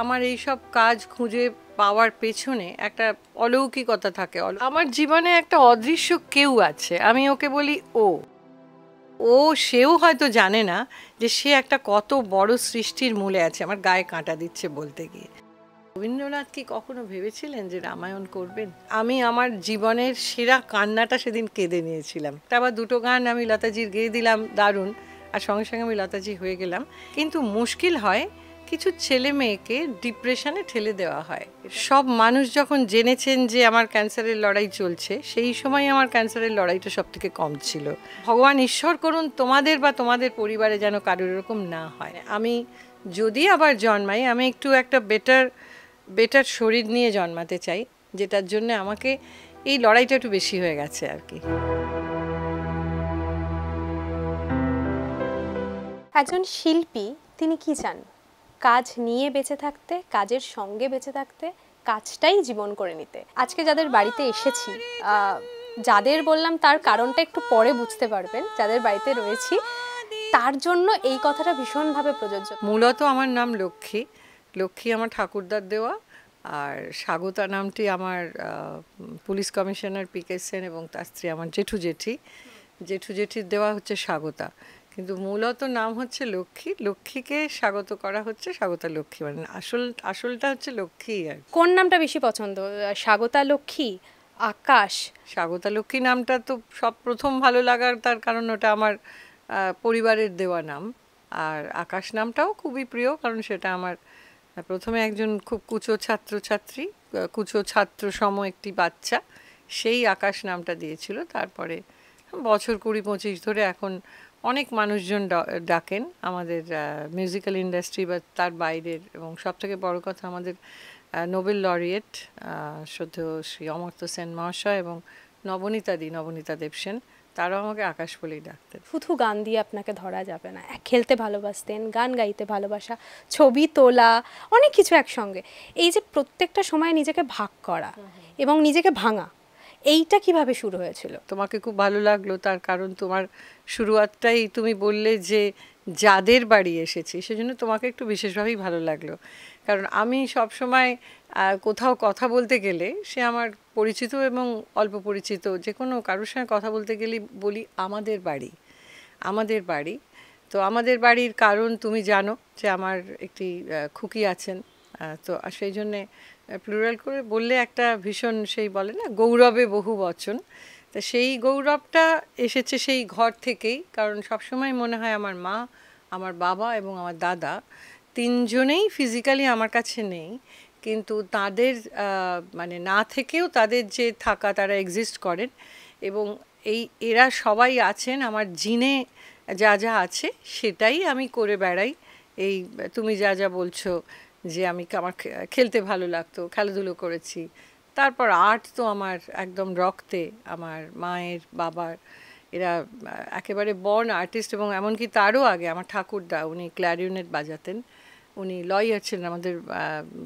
আমার এই সব কাজ খুঁজে পাওয়ার পেছনে একটা অলৌকিকতা থাকে আমার জীবনে একটা অদৃশ্য কেউ আছে আমি ওকে বলি ও ও সেও হয়তো জানে না যে সে একটা কত বড় সৃষ্টির মূলে আছে আমার গায়ে কাঁটা দিচ্ছে বলতে গিয়ে রবীন্দ্রনাথ কি কখনো ভেবেছিলেন যে রামায়ণ করবেন আমি আমার জীবনের সেরা কান্নাটা সেদিন কেঁদে নিয়েছিলাম তারপর দুটো গান আমি লতাজির গেয়ে দিলাম দারুণ আর সঙ্গে সঙ্গে আমি লতাজি হয়ে গেলাম কিন্তু মুশকিল হয় কিছু ছেলে মেয়েকে ডিপ্রেশনে ঠেলে দেওয়া হয় সব মানুষ যখন জেনেছেন যে আমার ক্যান্সারের লড়াই চলছে সেই সময় আমার ক্যান্সারের লড়াইটা সব থেকে কম ছিল ভগবান ঈশ্বর করুন তোমাদের বা তোমাদের পরিবারে যেন কারোর এরকম না হয় আমি যদি আবার জন্মাই আমি একটু একটা বেটার বেটার শরীর নিয়ে জন্মাতে চাই যেটার জন্য আমাকে এই লড়াইটা একটু বেশি হয়ে গেছে আর কি একজন শিল্পী তিনি কি চান কাজ নিয়ে বেঁচে থাকতে কাজের সঙ্গে বেঁচে থাকতে কাজটাই জীবন করে নিতে আজকে যাদের বাড়িতে এসেছি যাদের বললাম তার কারণটা একটু পরে বুঝতে পারবেন যাদের বাড়িতে রয়েছি তার জন্য এই কথাটা ভীষণভাবে প্রযোজ্য মূলত আমার নাম লক্ষ্মী লক্ষ্মী আমার ঠাকুরদার দেওয়া আর স্বাগতা নামটি আমার police commissioner P K Sen এবং তার স্ত্রী আমার জেঠু জেঠি জেঠু জেঠির দেওয়া হচ্ছে স্বাগতা কিন্তু মূলত নাম হচ্ছে লক্ষ্মী লক্ষ্মীকে স্বাগত করা হচ্ছে স্বাগতা লক্ষ্মী মানে আসল আসলটা হচ্ছে লক্ষ্মী আর কোন নামটা বেশি পছন্দ স্বাগতা লক্ষ্মী আকাশ স্বাগতা লক্ষ্মী নামটা তো সব প্রথম ভালো লাগার তার কারণ ওটা আমার পরিবারের দেওয়া নাম আর আকাশ নামটাও খুবই প্রিয় কারণ সেটা আমার প্রথমে একজন খুব কুচো ছাত্রছাত্রী কুচো ছাত্র সম একটি বাচ্চা সেই আকাশ নামটা দিয়েছিল তারপরে বছর কুড়ি পঁচিশ ধরে এখন অনেক মানুষজন ডাকেন আমাদের মিউজিক্যাল ইন্ডাস্ট্রি বা তার বাইরের এবং সব থেকে বড়ো কথা আমাদের নোবেল লরিয়েট শুদ্ধ শ্রী অমর্ত্য সেন মহাশয় এবং নবনীতা দি নবনীতা দেবসেন তারাও আমাকে আকাশ বলেই ডাকতেন শুধু গান দিয়ে আপনাকে ধরা যাবে না খেলতে ভালোবাসতেন গান গাইতে ভালোবাসা ছবি তোলা অনেক কিছু একসঙ্গে এই যে প্রত্যেকটা সময় নিজেকে ভাগ করা এবং নিজেকে ভাঙা এইটা কিভাবে শুরু হয়েছিল তোমাকে খুব ভালো লাগলো তার কারণ তোমার শুরুয়াতটাই তুমি বললে যে যাদের বাড়ি এসেছি সেজন্য তোমাকে একটু বিশেষভাবেই ভালো লাগলো কারণ আমি সব সময় কোথাও কথা বলতে গেলে সে আমার পরিচিত এবং অল্প পরিচিত যে কোনো কারোর সঙ্গে কথা বলতে গেলে বলি আমাদের বাড়ি আমাদের বাড়ি তো আমাদের বাড়ির কারণ তুমি জানো যে আমার একটি খুকি আছেন তো সেই জন্যে প্লুরাল করে বললে একটা ভীষণ সেই বলে না গৌরবে বহু বচন তা সেই গৌরবটা এসেছে সেই ঘর থেকেই কারণ সবসময় মনে হয় আমার মা আমার বাবা এবং আমার দাদা তিনজনেই ফিজিক্যালি আমার কাছে নেই কিন্তু তাদের মানে না থেকেও তাদের যে থাকা তারা এক্সিস্ট করেন এবং এই এরা সবাই আছেন আমার জিনে যা যা আছে সেটাই আমি করে বেড়াই এই তুমি যা যা বলছো যে আমি আমার খেলতে ভালো লাগতো খেলাধুলো করেছি তারপর আর্ট তো আমার একদম রক্তে আমার মায়ের বাবার এরা একেবারে বর্ণ আর্টিস্ট এবং এমনকি তারও আগে আমার ঠাকুরদা উনি ক্ল্যারিউনেট বাজাতেন উনি লয়ার ছিলেন আমাদের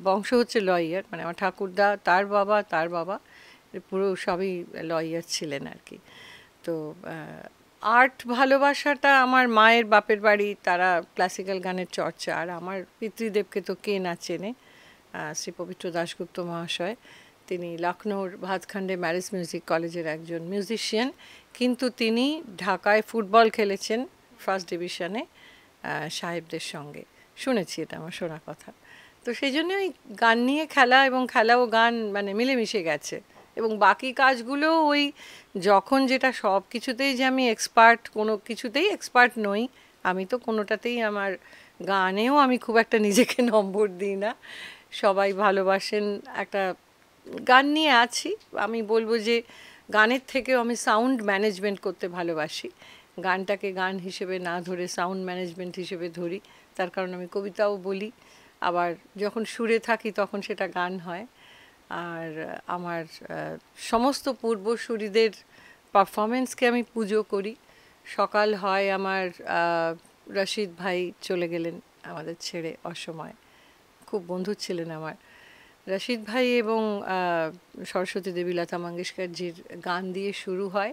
বংশ হচ্ছে লয়ার মানে আমার ঠাকুরদা তার বাবা তার বাবা পুরো সবই লয়ার ছিলেন আর কি তো আর্ট ভালোবাসাটা আমার মায়ের বাপের বাড়ি তারা ক্লাসিক্যাল গানের চর্চা আর আমার পিতৃদেবকে তো কে না চেনে শ্রী পবিত্র দাশগুপ্ত মহাশয় তিনি লখনৌর ভাতখণ্ডে ম্যারেজ মিউজিক কলেজের একজন মিউজিশিয়ান কিন্তু তিনি ঢাকায় ফুটবল খেলেছেন ফার্স্ট ডিভিশনে সাহেবদের সঙ্গে শুনেছি এটা আমার শোনা কথা তো সেই জন্য ওই গান নিয়ে খেলা এবং খেলা ও গান মানে মিলেমিশে গেছে এবং বাকি কাজগুলো ওই যখন যেটা সব কিছুতেই যে আমি এক্সপার্ট কোনো কিছুতেই এক্সপার্ট নই আমি তো কোনোটাতেই আমার গানেও আমি খুব একটা নিজেকে নম্বর দিই না সবাই ভালোবাসেন একটা গান নিয়ে আছি আমি বলবো যে গানের থেকেও আমি সাউন্ড ম্যানেজমেন্ট করতে ভালোবাসি গানটাকে গান হিসেবে না ধরে সাউন্ড ম্যানেজমেন্ট হিসেবে ধরি তার কারণ আমি কবিতাও বলি আবার যখন সুরে থাকি তখন সেটা গান হয় আর আমার সমস্ত পূর্বসূরিদের পারফরমেন্সকে আমি পুজো করি সকাল হয় আমার রশিদ ভাই চলে গেলেন আমাদের ছেড়ে অসময় খুব বন্ধু ছিলেন আমার রশিদ ভাই এবং সরস্বতী দেবী লতা মঙ্গেশকরজির গান দিয়ে শুরু হয়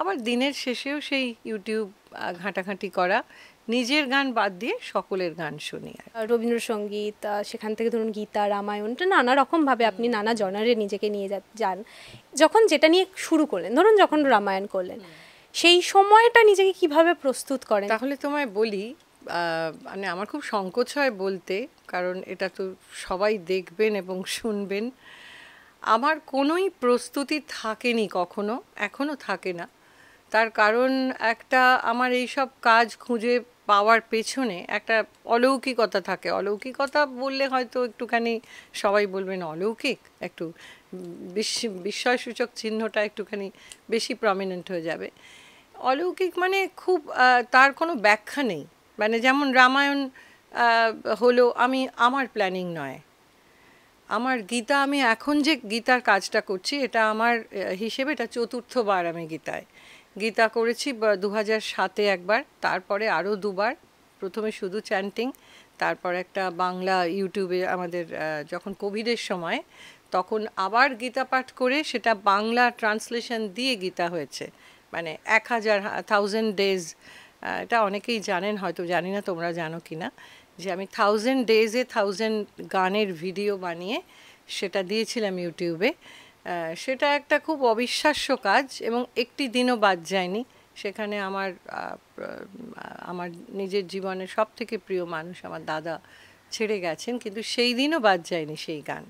আবার দিনের শেষেও সেই ইউটিউব ঘাঁটাঘাঁটি করা নিজের গান বাদ দিয়ে সকলের গান শুনি রবীন্দ্রসঙ্গীত সেখান থেকে ধরুন গীতা রামায়ণটা নানা রকমভাবে আপনি নানা জনারে নিজেকে নিয়ে যান যখন যেটা নিয়ে শুরু করলেন ধরুন যখন রামায়ণ করলেন সেই সময়টা নিজেকে কিভাবে প্রস্তুত করেন তাহলে তোমায় বলি মানে আমার খুব সংকোচ হয় বলতে কারণ এটা তো সবাই দেখবেন এবং শুনবেন আমার কোনোই প্রস্তুতি থাকেনি কখনো এখনও থাকে না তার কারণ একটা আমার এইসব কাজ খুঁজে পাওয়ার পেছনে একটা অলৌকিকতা থাকে অলৌকিকতা বললে হয়তো একটুখানি সবাই বলবেন অলৌকিক একটু বিস্ময়সূচক চিহ্নটা একটুখানি বেশি প্রমিনেন্ট হয়ে যাবে অলৌকিক মানে খুব তার কোনো ব্যাখ্যা নেই মানে যেমন রামায়ণ হলো আমি আমার প্ল্যানিং নয় আমার গীতা আমি এখন যে গীতার কাজটা করছি এটা আমার হিসেবে এটা চতুর্থবার আমি গীতায় গীতা করেছি দু হাজার সাতে একবার তারপরে আরও দুবার প্রথমে শুধু চ্যান্টিং তারপর একটা বাংলা ইউটিউবে আমাদের যখন কোভিডের সময় তখন আবার গীতা পাঠ করে সেটা বাংলা ট্রান্সলেশন দিয়ে গীতা হয়েছে মানে এক হাজার থাউজেন্ড ডেজ এটা অনেকেই জানেন হয়তো জানি না তোমরা জানো কি না যে আমি থাউজেন্ড ডেজে থাউজেন্ড গানের ভিডিও বানিয়ে সেটা দিয়েছিলাম ইউটিউবে সেটা একটা খুব অবিশ্বাস্য কাজ এবং একটি দিনও বাদ যায়নি সেখানে আমার আমার নিজের জীবনের সব থেকে প্রিয় মানুষ আমার দাদা ছেড়ে গেছেন কিন্তু সেই দিনও বাদ যায়নি সেই গান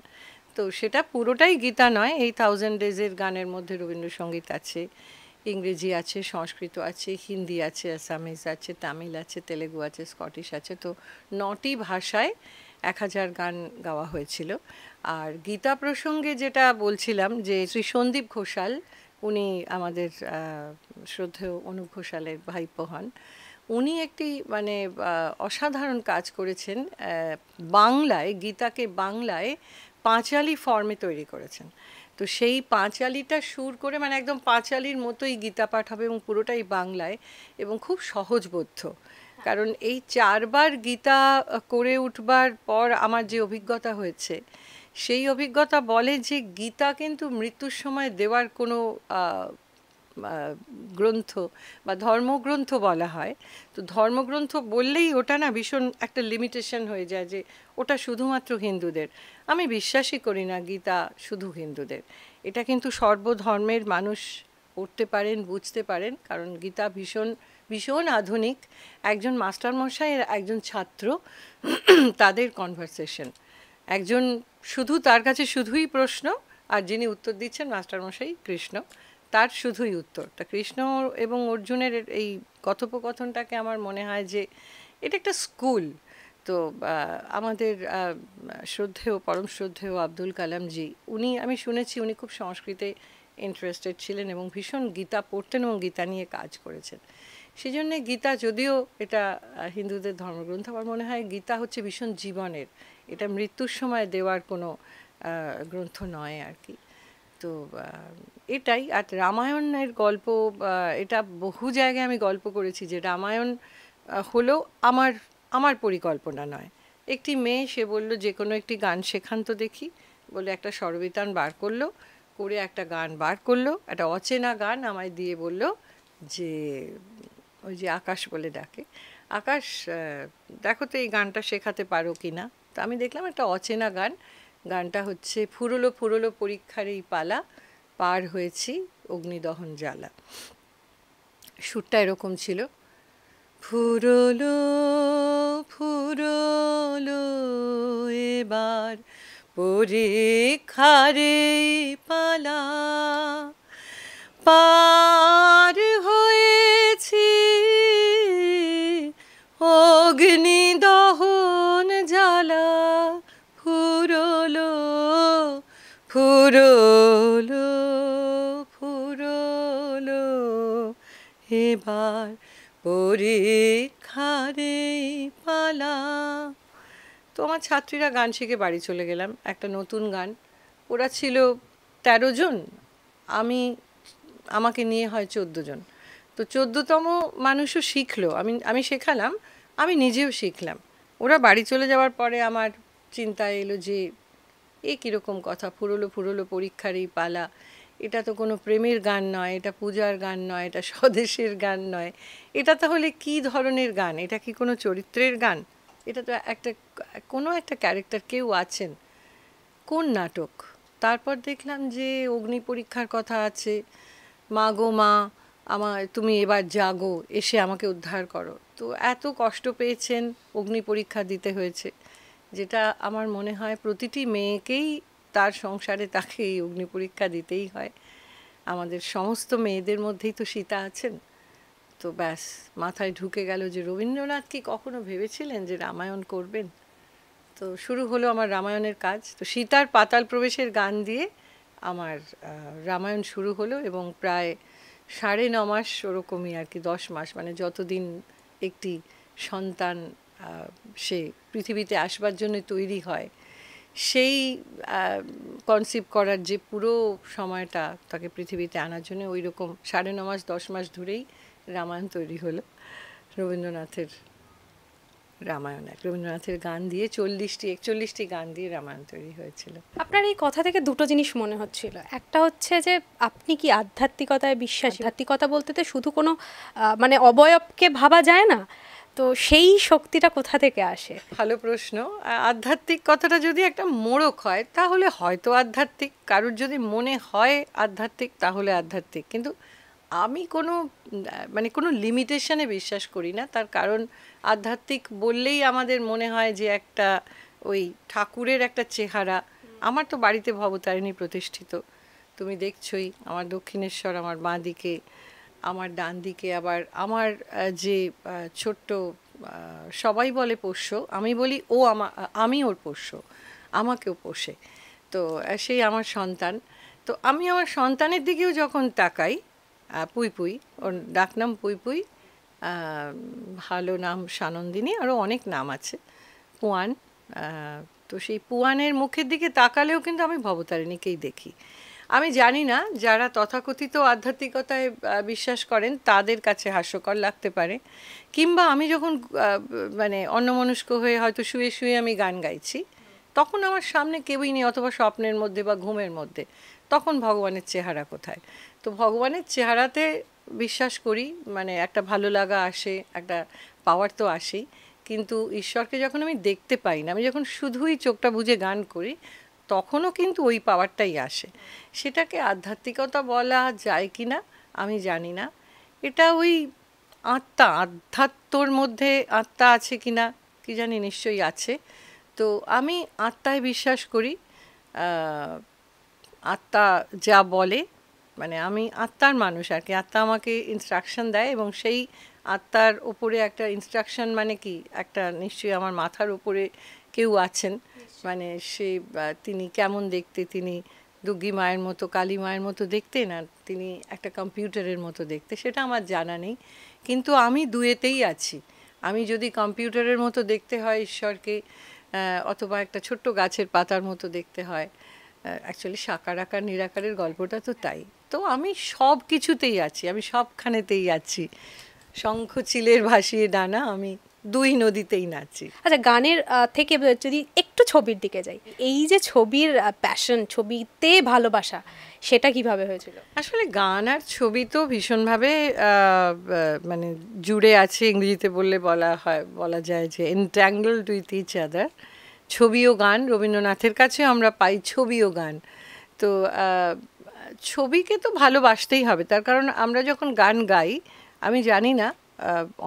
তো সেটা পুরোটাই গীতা নয় এই থাউজেন্ড ডেজের গানের মধ্যে রবীন্দ্রসঙ্গীত আছে ইংরেজি আছে সংস্কৃত আছে হিন্দি আছে আসামিজ আছে তামিল আছে তেলেগু আছে স্কটিশ আছে তো নটি ভাষায় এক হাজার গান গাওয়া হয়েছিল আর গীতা প্রসঙ্গে যেটা বলছিলাম যে শ্রী সন্দীপ ঘোষাল উনি আমাদের শ্রদ্ধেয় অনুপ ঘোষালের ভাইপো হন উনি একটি মানে অসাধারণ কাজ করেছেন বাংলায় গীতাকে বাংলায় পাঁচালি ফর্মে তৈরি করেছেন তো সেই পাঁচালিটা সুর করে মানে একদম পাঁচালির মতোই গীতা পাঠ হবে এবং পুরোটাই বাংলায় এবং খুব সহজবোধ্য কারণ এই চারবার গীতা করে উঠবার পর আমার যে অভিজ্ঞতা হয়েছে সেই অভিজ্ঞতা বলে যে গীতা কিন্তু মৃত্যুর সময় দেওয়ার কোনো গ্রন্থ বা ধর্মগ্রন্থ বলা হয় তো ধর্মগ্রন্থ বললেই ওটা না ভীষণ একটা লিমিটেশন হয়ে যায় যে ওটা শুধুমাত্র হিন্দুদের আমি বিশ্বাসই করি না গীতা শুধু হিন্দুদের এটা কিন্তু সর্বধর্মের মানুষ পড়তে পারেন বুঝতে পারেন কারণ গীতা ভীষণ ভীষণ আধুনিক একজন মাস্টারমশাইয়ের একজন ছাত্র তাদের কনভারসেশন একজন শুধু তার কাছে শুধুই প্রশ্ন আর যিনি উত্তর দিচ্ছেন মাস্টারমশাই কৃষ্ণ তার শুধুই উত্তর তা কৃষ্ণ এবং অর্জুনের এই কথোপকথনটাকে আমার মনে হয় যে এটা একটা স্কুল তো আমাদের শ্রদ্ধেয় পরম শ্রদ্ধেয় আব্দুল কালামজি উনি আমি শুনেছি উনি খুব সংস্কৃতে ইন্টারেস্টেড ছিলেন এবং ভীষণ গীতা পড়তেন এবং গীতা নিয়ে কাজ করেছেন সেই জন্যে গীতা যদিও এটা হিন্দুদের ধর্মগ্রন্থ আমার মনে হয় গীতা হচ্ছে ভীষণ জীবনের এটা মৃত্যুর সময় দেওয়ার কোনো গ্রন্থ নয় আর কি তো এটাই আর রামায়ণের গল্প এটা বহু জায়গায় আমি গল্প করেছি যে রামায়ণ হলো আমার আমার পরিকল্পনা নয় একটি মেয়ে সে বলল যে কোনো একটি গান শেখান তো দেখি বলে একটা স্বরবিতান বার করলো করে একটা গান বার করলো একটা অচেনা গান আমায় দিয়ে বলল যে ওই যে আকাশ বলে ডাকে আকাশ দেখো তো এই গানটা শেখাতে পারো কি না তো আমি দেখলাম একটা অচেনা গান গানটা হচ্ছে ফুরলো ফুরলো পরীক্ষার এই পালা পার হয়েছি অগ্নিদহন জ্বালা সুরটা এরকম ছিল ফুরলো ফুরলো এবার পরীক্ষারে পালা পার হয়ে ফুরলো ফুরলো এবার পরীক্ষারে পালা তো আমার ছাত্রীরা গান শিখে বাড়ি চলে গেলাম একটা নতুন গান ওরা ছিল তেরো জন আমি আমাকে নিয়ে হয় চোদ্দো জন তো চোদ্দোতম মানুষও শিখলো আমি আমি শেখালাম আমি নিজেও শিখলাম ওরা বাড়ি চলে যাওয়ার পরে আমার চিন্তা এলো যে এ কীরকম কথা ফুরলো ফুরলো পরীক্ষার এই পালা এটা তো কোনো প্রেমের গান নয় এটা পূজার গান নয় এটা স্বদেশের গান নয় এটা তাহলে কি ধরনের গান এটা কি কোনো চরিত্রের গান এটা তো একটা কোনো একটা ক্যারেক্টার কেউ আছেন কোন নাটক তারপর দেখলাম যে অগ্নি পরীক্ষার কথা আছে মা গো মা আমার তুমি এবার জাগো এসে আমাকে উদ্ধার করো তো এত কষ্ট পেয়েছেন অগ্নি পরীক্ষা দিতে হয়েছে যেটা আমার মনে হয় প্রতিটি মেয়েকেই তার সংসারে তাকে এই অগ্নি পরীক্ষা দিতেই হয় আমাদের সমস্ত মেয়েদের মধ্যেই তো সীতা আছেন তো ব্যাস মাথায় ঢুকে গেল যে রবীন্দ্রনাথ কি কখনো ভেবেছিলেন যে রামায়ণ করবেন তো শুরু হলো আমার রামায়ণের কাজ তো সীতার পাতাল প্রবেশের গান দিয়ে আমার রামায়ণ শুরু হলো এবং প্রায় সাড়ে ন মাস ওরকমই আর কি দশ মাস মানে যতদিন একটি সন্তান সে পৃথিবীতে আসবার জন্য তৈরি হয় সেই কনসিপ্ট করার যে পুরো সময়টা তাকে পৃথিবীতে আনার জন্য ওই রকম সাড়ে ন মাস দশ মাস ধরেই রামায়ণ তৈরি হলো রবীন্দ্রনাথের রামায়ণ এক রবীন্দ্রনাথের গান দিয়ে চল্লিশটি একচল্লিশটি গান দিয়ে রামায়ণ তৈরি হয়েছিল আপনার এই কথা থেকে দুটো জিনিস মনে হচ্ছিল একটা হচ্ছে যে আপনি কি আধ্যাত্মিকতায় বিশ্বাস আধ্যাত্মিকতা বলতে তো শুধু কোনো মানে অবয়বকে ভাবা যায় না তো সেই শক্তিটা কোথা থেকে আসে ভালো প্রশ্ন আধ্যাত্মিক কথাটা যদি একটা মোড়ক হয় তাহলে হয়তো আধ্যাত্মিক কারুর যদি মনে হয় আধ্যাত্মিক তাহলে আধ্যাত্মিক কিন্তু আমি কোনো মানে কোনো লিমিটেশনে বিশ্বাস করি না তার কারণ আধ্যাত্মিক বললেই আমাদের মনে হয় যে একটা ওই ঠাকুরের একটা চেহারা আমার তো বাড়িতে ভবতারিণী প্রতিষ্ঠিত তুমি দেখছই আমার দক্ষিণেশ্বর আমার বাঁ দিকে আমার ডান দিকে আবার আমার যে ছোট্ট সবাই বলে পোষ্য আমি বলি ও আমা আমি ওর পোষ্য আমাকেও পোষে তো সেই আমার সন্তান তো আমি আমার সন্তানের দিকেও যখন তাকাই পুই পুই ওর ডাকনাম পুই পুই ভালো নাম সানন্দিনী আরও অনেক নাম আছে পুয়ান তো সেই পুয়ানের মুখের দিকে তাকালেও কিন্তু আমি ভবতারিণীকেই দেখি আমি জানি না যারা তথাকথিত আধ্যাত্মিকতায় বিশ্বাস করেন তাদের কাছে হাস্যকর লাগতে পারে কিংবা আমি যখন মানে অন্যমনস্ক হয়ে হয়তো শুয়ে শুয়ে আমি গান গাইছি তখন আমার সামনে কেউই নেই অথবা স্বপ্নের মধ্যে বা ঘুমের মধ্যে তখন ভগবানের চেহারা কোথায় তো ভগবানের চেহারাতে বিশ্বাস করি মানে একটা ভালো লাগা আসে একটা পাওয়ার তো আসেই কিন্তু ঈশ্বরকে যখন আমি দেখতে পাই না আমি যখন শুধুই চোখটা বুঝে গান করি তখনও কিন্তু ওই পাওয়ারটাই আসে সেটাকে আধ্যাত্মিকতা বলা যায় কি না আমি জানি না এটা ওই আত্মা আধ্যাত্মর মধ্যে আত্মা আছে কি না কি জানি নিশ্চয়ই আছে তো আমি আত্মায় বিশ্বাস করি আত্মা যা বলে মানে আমি আত্মার মানুষ আর কি আত্মা আমাকে ইনস্ট্রাকশন দেয় এবং সেই আত্মার ওপরে একটা ইনস্ট্রাকশন মানে কি একটা নিশ্চয়ই আমার মাথার ওপরে কেউ আছেন মানে সে তিনি কেমন দেখতে তিনি দুগ্গি মায়ের মতো কালী মায়ের মতো দেখতে না তিনি একটা কম্পিউটারের মতো দেখতে সেটা আমার জানা নেই কিন্তু আমি দুয়েতেই আছি আমি যদি কম্পিউটারের মতো দেখতে হয় ঈশ্বরকে অথবা একটা ছোট্ট গাছের পাতার মতো দেখতে হয় অ্যাকচুয়ালি সাকার আকার নিরাকারের গল্পটা তো তাই তো আমি সব কিছুতেই আছি আমি সবখানেতেই আছি শঙ্খ চিলের ভাসিয়ে ডানা আমি দুই নদীতেই নাচি আচ্ছা গানের থেকে যদি একটু ছবির দিকে যাই এই যে ছবির প্যাশন ছবিতে ভালোবাসা সেটা কিভাবে হয়েছিল আসলে গান আর ছবি তো ভীষণভাবে মানে জুড়ে আছে ইংরেজিতে বললে বলা হয় বলা যায় যে এন্ট্যাঙ্গলড উইথ ইচ আদার ছবিও গান রবীন্দ্রনাথের কাছে আমরা পাই ছবিও গান তো ছবিকে তো ভালোবাসতেই হবে তার কারণ আমরা যখন গান গাই আমি জানি না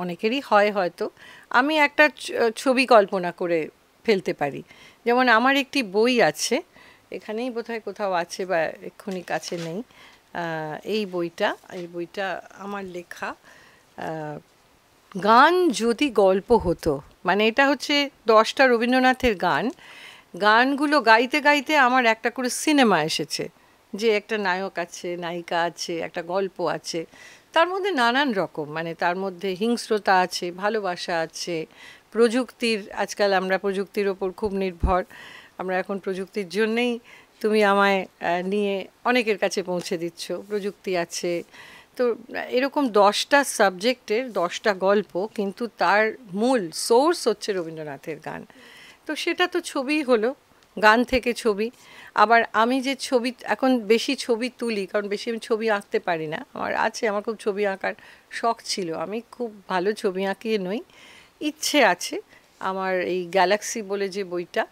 অনেকেরই হয় হয়তো আমি একটা ছবি কল্পনা করে ফেলতে পারি যেমন আমার একটি বই আছে এখানেই বোধহয় কোথাও আছে বা এক্ষুনি কাছে নেই এই বইটা এই বইটা আমার লেখা গান যদি গল্প হতো মানে এটা হচ্ছে দশটা রবীন্দ্রনাথের গান গানগুলো গাইতে গাইতে আমার একটা করে সিনেমা এসেছে যে একটা নায়ক আছে নায়িকা আছে একটা গল্প আছে তার মধ্যে নানান রকম মানে তার মধ্যে হিংস্রতা আছে ভালোবাসা আছে প্রযুক্তির আজকাল আমরা প্রযুক্তির ওপর খুব নির্ভর আমরা এখন প্রযুক্তির জন্যেই তুমি আমায় নিয়ে অনেকের কাছে পৌঁছে দিচ্ছ প্রযুক্তি আছে তো এরকম দশটা সাবজেক্টের দশটা গল্প কিন্তু তার মূল সোর্স হচ্ছে রবীন্দ্রনাথের গান তো সেটা তো ছবিই হলো গান থেকে ছবি আবার আমি যে ছবি এখন বেশি ছবি তুলি কারণ বেশি আমি ছবি আঁকতে পারি না আমার আছে আমার খুব ছবি আঁকার শখ ছিল আমি খুব ভালো ছবি আঁকিয়ে নই ইচ্ছে আছে আমার এই গ্যালাক্সি বলে যে বইটা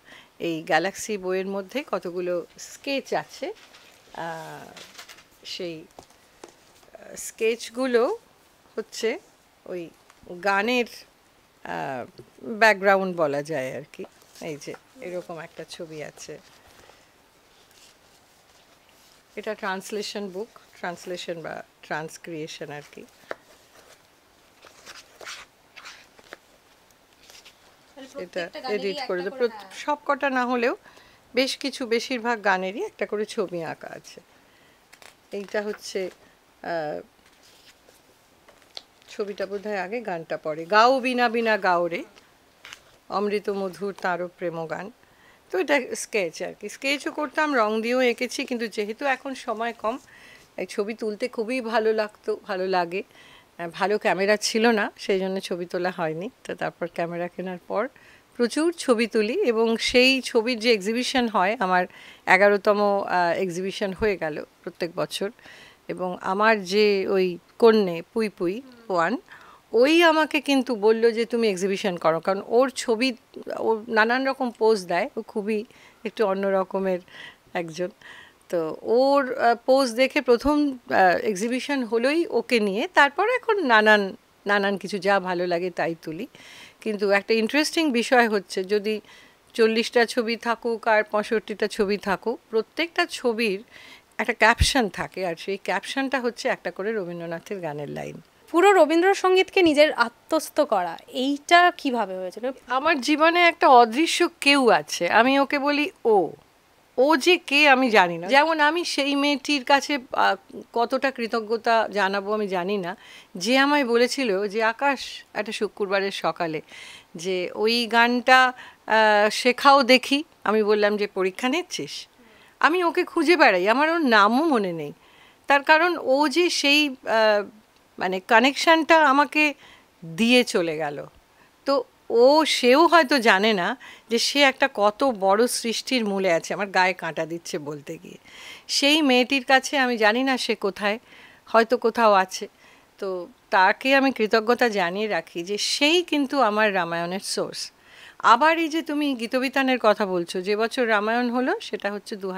এই গ্যালাক্সি বইয়ের মধ্যে কতগুলো স্কেচ আছে সেই স্কেচগুলো হচ্ছে ওই গানের ব্যাকগ্রাউন্ড বলা যায় আর কি এই যে এরকম একটা ছবি আছে এটা ট্রান্সলেশন বুক ট্রান্সলেশন বা ট্রান্সক্রিয়েশন আর কি এটা এডিট করে সব কটা না হলেও বেশ কিছু বেশিরভাগ গানেরই একটা করে ছবি আঁকা আছে এইটা হচ্ছে ছবিটা বোধ আগে গানটা পড়ে গাও বিনা বিনা গাও রে অমৃত মধুর তারও প্রেমগান তো এটা স্কেচ আর কি স্কেচও করতাম রং দিয়েও এঁকেছি কিন্তু যেহেতু এখন সময় কম এই ছবি তুলতে খুবই ভালো লাগতো ভালো লাগে ভালো ক্যামেরা ছিল না সেই জন্য ছবি তোলা হয়নি তো তারপর ক্যামেরা কেনার পর প্রচুর ছবি তুলি এবং সেই ছবির যে এক্সিবিশন হয় আমার এগারোতম এক্সিবিশন হয়ে গেল প্রত্যেক বছর এবং আমার যে ওই কন্যে পুই পুই ওয়ান ওই আমাকে কিন্তু বলল যে তুমি এক্সিবিশন করো কারণ ওর ছবি ও নানান রকম পোজ দেয় ও খুবই একটু অন্য রকমের একজন তো ওর পোজ দেখে প্রথম এক্সিবিশন হলোই ওকে নিয়ে তারপর এখন নানান নানান কিছু যা ভালো লাগে তাই তুলি কিন্তু একটা ইন্টারেস্টিং বিষয় হচ্ছে যদি চল্লিশটা ছবি থাকুক আর পঁয়ষট্টিটা ছবি থাকুক প্রত্যেকটা ছবির একটা ক্যাপশন থাকে আর সেই ক্যাপশনটা হচ্ছে একটা করে রবীন্দ্রনাথের গানের লাইন পুরো রবীন্দ্রসঙ্গীতকে নিজের আত্মস্থ করা এইটা কিভাবে হয়েছিল আমার জীবনে একটা অদৃশ্য কেউ আছে আমি ওকে বলি ও ও যে কে আমি জানি না যেমন আমি সেই মেয়েটির কাছে কতটা কৃতজ্ঞতা জানাবো আমি জানি না যে আমায় বলেছিল যে আকাশ একটা শুক্রবারের সকালে যে ওই গানটা শেখাও দেখি আমি বললাম যে পরীক্ষা নিচ্ছিস আমি ওকে খুঁজে বেড়াই আমার ওর নামও মনে নেই তার কারণ ও যে সেই মানে কানেকশানটা আমাকে দিয়ে চলে গেল তো ও সেও হয়তো জানে না যে সে একটা কত বড় সৃষ্টির মূলে আছে আমার গায়ে কাঁটা দিচ্ছে বলতে গিয়ে সেই মেয়েটির কাছে আমি জানি না সে কোথায় হয়তো কোথাও আছে তো তাকে আমি কৃতজ্ঞতা জানিয়ে রাখি যে সেই কিন্তু আমার রামায়ণের সোর্স আবার এই যে তুমি গীতবিতানের কথা বলছো যে বছর রামায়ণ হলো সেটা হচ্ছে দু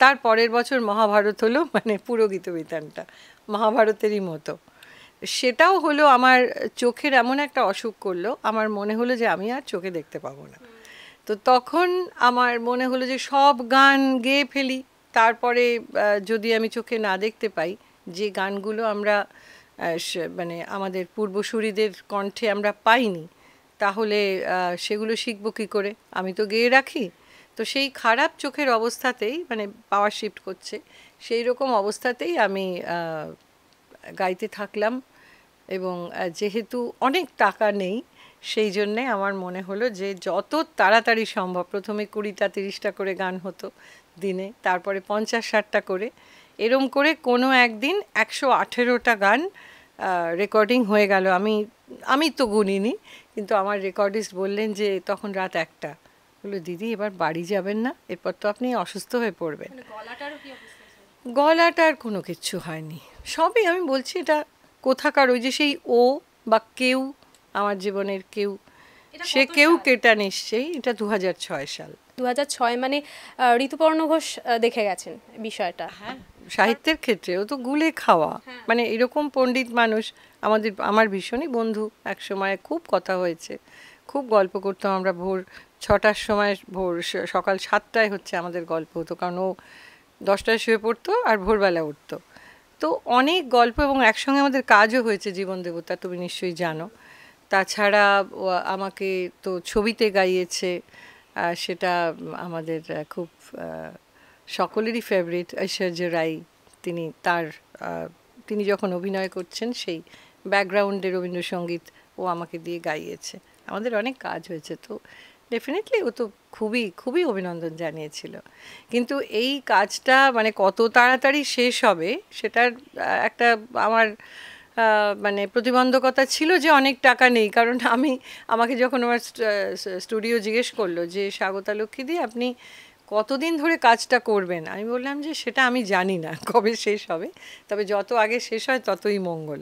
তার পরের বছর মহাভারত হলো মানে পুরো গীতবিতানটা মহাভারতেরই মতো সেটাও হলো আমার চোখের এমন একটা অসুখ করলো আমার মনে হলো যে আমি আর চোখে দেখতে পাবো না তো তখন আমার মনে হলো যে সব গান গেয়ে ফেলি তারপরে যদি আমি চোখে না দেখতে পাই যে গানগুলো আমরা মানে আমাদের পূর্বসূরিদের কণ্ঠে আমরা পাইনি তাহলে সেগুলো শিখব কী করে আমি তো গেয়ে রাখি তো সেই খারাপ চোখের অবস্থাতেই মানে পাওয়ার শিফট করছে সেই রকম অবস্থাতেই আমি গাইতে থাকলাম এবং যেহেতু অনেক টাকা নেই সেই জন্যে আমার মনে হলো যে যত তাড়াতাড়ি সম্ভব প্রথমে কুড়িটা তিরিশটা করে গান হতো দিনে তারপরে পঞ্চাশ ষাটটা করে এরম করে কোনো একদিন একশো আঠেরোটা গান রেকর্ডিং হয়ে গেল আমি আমি তো গুনিনি কিন্তু আমার রেকর্ডিস্ট বললেন যে তখন রাত একটা বললো দিদি এবার বাড়ি যাবেন না এরপর তো আপনি অসুস্থ হয়ে পড়বেন মানে গলাটার কোনো কিছু হয়নি সবই আমি বলছি এটা কোথাকার ওই যে সেই ও বা কেউ আমার জীবনের কেউ সে কেউ কেটা নিশ্চয়ই এটা দু সাল দু মানে ঋতুপর্ণ ঘোষ দেখে গেছেন বিষয়টা হ্যাঁ সাহিত্যের ক্ষেত্রেও তো গুলে খাওয়া হ্যাঁ। মানে এরকম পণ্ডিত মানুষ আমাদের আমার ভীষণই বন্ধু এক সময় খুব কথা হয়েছে খুব গল্প করতাম আমরা ভোর ছটার সময় ভোর সকাল সাতটায় হচ্ছে আমাদের গল্প হতো কারণ ও দশটায় শুয়ে পড়তো আর ভোরবেলা উঠতো তো অনেক গল্প এবং একসঙ্গে আমাদের কাজও হয়েছে জীবন দেবতা তুমি নিশ্চয়ই জানো তাছাড়া আমাকে তো ছবিতে গাইয়েছে সেটা আমাদের খুব সকলেরই ফেভারিট ঐশ্বর্য রায় তিনি তার তিনি যখন অভিনয় করছেন সেই ব্যাকগ্রাউন্ডে রবীন্দ্রসঙ্গীত ও আমাকে দিয়ে গাইয়েছে আমাদের অনেক কাজ হয়েছে তো ডেফিনেটলি ও তো খুবই খুবই অভিনন্দন জানিয়েছিল কিন্তু এই কাজটা মানে কত তাড়াতাড়ি শেষ হবে সেটার একটা আমার মানে প্রতিবন্ধকতা ছিল যে অনেক টাকা নেই কারণ আমি আমাকে যখন আমার স্টুডিও জিজ্ঞেস করলো যে স্বাগতা দি আপনি কতদিন ধরে কাজটা করবেন আমি বললাম যে সেটা আমি জানি না কবে শেষ হবে তবে যত আগে শেষ হয় ততই মঙ্গল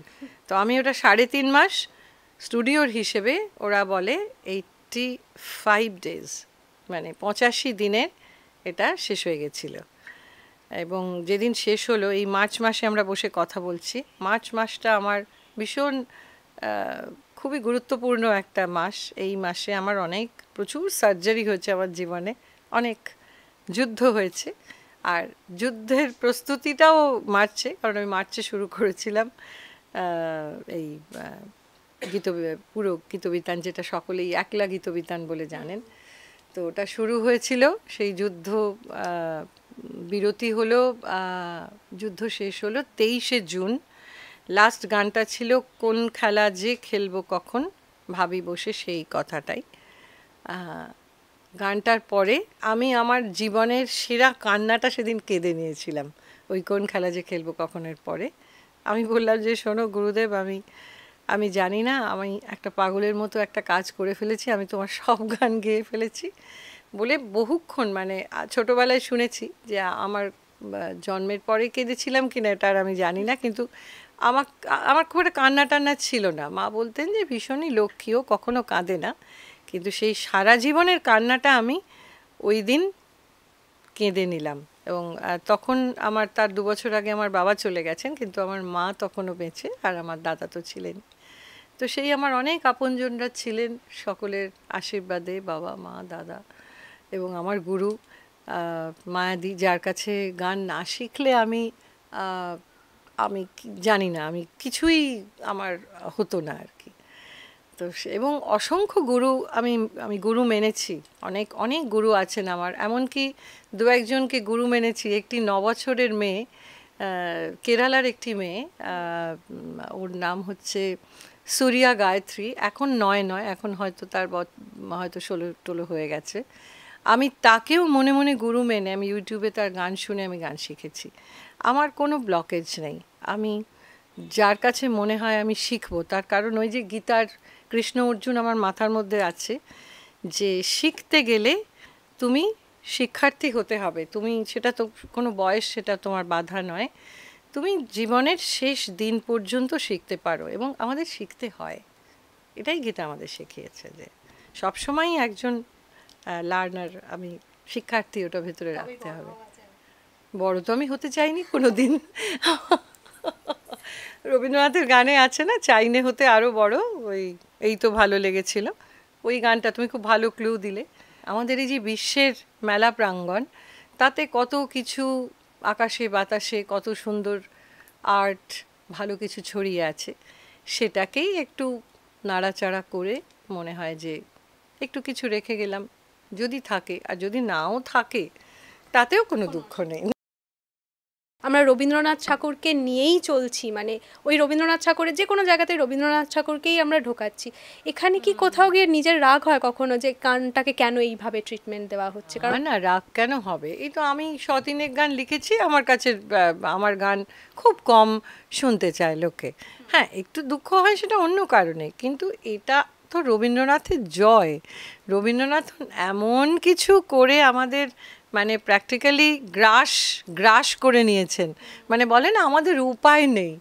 তো আমি ওটা সাড়ে তিন মাস স্টুডিওর হিসেবে ওরা বলে এই এইটটি ফাইভ ডেজ মানে পঁচাশি দিনের এটা শেষ হয়ে গেছিলো এবং যেদিন শেষ হলো এই মার্চ মাসে আমরা বসে কথা বলছি মার্চ মাসটা আমার ভীষণ খুবই গুরুত্বপূর্ণ একটা মাস এই মাসে আমার অনেক প্রচুর সার্জারি হয়েছে আমার জীবনে অনেক যুদ্ধ হয়েছে আর যুদ্ধের প্রস্তুতিটাও মার্চে কারণ আমি মার্চে শুরু করেছিলাম এই গীত পুরো গীতবিতান যেটা সকলেই একলা গীতবিতান বলে জানেন তো ওটা শুরু হয়েছিল সেই যুদ্ধ বিরতি হলো যুদ্ধ শেষ হলো তেইশে জুন লাস্ট গানটা ছিল কোন খেলা যে খেলবো কখন ভাবি বসে সেই কথাটাই গানটার পরে আমি আমার জীবনের সেরা কান্নাটা সেদিন কেঁদে নিয়েছিলাম ওই কোন খেলা যে খেলবো কখনের পরে আমি বললাম যে শোনো গুরুদেব আমি আমি জানি না আমি একটা পাগলের মতো একটা কাজ করে ফেলেছি আমি তোমার সব গান গেয়ে ফেলেছি বলে বহুক্ষণ মানে ছোটোবেলায় শুনেছি যে আমার জন্মের পরে কেঁদেছিলাম কি না এটা আর আমি জানি না কিন্তু আমার আমার খুব একটা কান্না টান্না ছিল না মা বলতেন যে ভীষণই লক্ষ্মীও কখনো কাঁদে না কিন্তু সেই সারা জীবনের কান্নাটা আমি ওই দিন কেঁদে নিলাম এবং তখন আমার তার দু বছর আগে আমার বাবা চলে গেছেন কিন্তু আমার মা তখনও বেঁচে আর আমার দাদা তো ছিলেন তো সেই আমার অনেক আপনজনরা ছিলেন সকলের আশীর্বাদে বাবা মা দাদা এবং আমার গুরু মায়াদি যার কাছে গান না শিখলে আমি আমি জানি না আমি কিছুই আমার হতো না আর কি তো এবং অসংখ্য গুরু আমি আমি গুরু মেনেছি অনেক অনেক গুরু আছেন আমার এমনকি দু একজনকে গুরু মেনেছি একটি নবছরের মেয়ে কেরালার একটি মেয়ে ওর নাম হচ্ছে সুরিয়া গায়ত্রী এখন নয় নয় এখন হয়তো তার হয়তো ষোলো টোলো হয়ে গেছে আমি তাকেও মনে মনে গুরু মেনে আমি ইউটিউবে তার গান শুনে আমি গান শিখেছি আমার কোনো ব্লকেজ নেই আমি যার কাছে মনে হয় আমি শিখবো তার কারণ ওই যে গীতার কৃষ্ণ অর্জুন আমার মাথার মধ্যে আছে যে শিখতে গেলে তুমি শিক্ষার্থী হতে হবে তুমি সেটা তো কোনো বয়স সেটা তোমার বাধা নয় তুমি জীবনের শেষ দিন পর্যন্ত শিখতে পারো এবং আমাদের শিখতে হয় এটাই গীতা আমাদের শিখিয়েছে যে সবসময় একজন লার্নার আমি শিক্ষার্থী ওটা ভেতরে রাখতে হবে বড় তো আমি হতে চাইনি কোনো দিন রবীন্দ্রনাথের গানে আছে না চাইনে হতে আরও বড় ওই এই তো ভালো লেগেছিল ওই গানটা তুমি খুব ভালো ক্লু দিলে আমাদের এই যে বিশ্বের মেলা প্রাঙ্গণ তাতে কত কিছু আকাশে বাতাসে কত সুন্দর আর্ট ভালো কিছু ছড়িয়ে আছে সেটাকেই একটু নাড়াচাড়া করে মনে হয় যে একটু কিছু রেখে গেলাম যদি থাকে আর যদি নাও থাকে তাতেও কোনো দুঃখ নেই আমরা রবীন্দ্রনাথ ঠাকুরকে নিয়েই চলছি মানে ওই রবীন্দ্রনাথ ঠাকুরের যে কোনো জায়গাতে রবীন্দ্রনাথ ঠাকুরকেই আমরা ঢোকাচ্ছি এখানে কি কোথাও গিয়ে নিজের রাগ হয় কখনো যে গানটাকে কেন এইভাবে ট্রিটমেন্ট দেওয়া হচ্ছে কারণ না রাগ কেন হবে এই তো আমি সতিনের গান লিখেছি আমার কাছে আমার গান খুব কম শুনতে চায় লোকে হ্যাঁ একটু দুঃখ হয় সেটা অন্য কারণে কিন্তু এটা তো রবীন্দ্রনাথের জয় রবীন্দ্রনাথ এমন কিছু করে আমাদের মানে প্র্যাকটিক্যালি গ্রাস গ্রাস করে নিয়েছেন মানে বলে না আমাদের উপায় নেই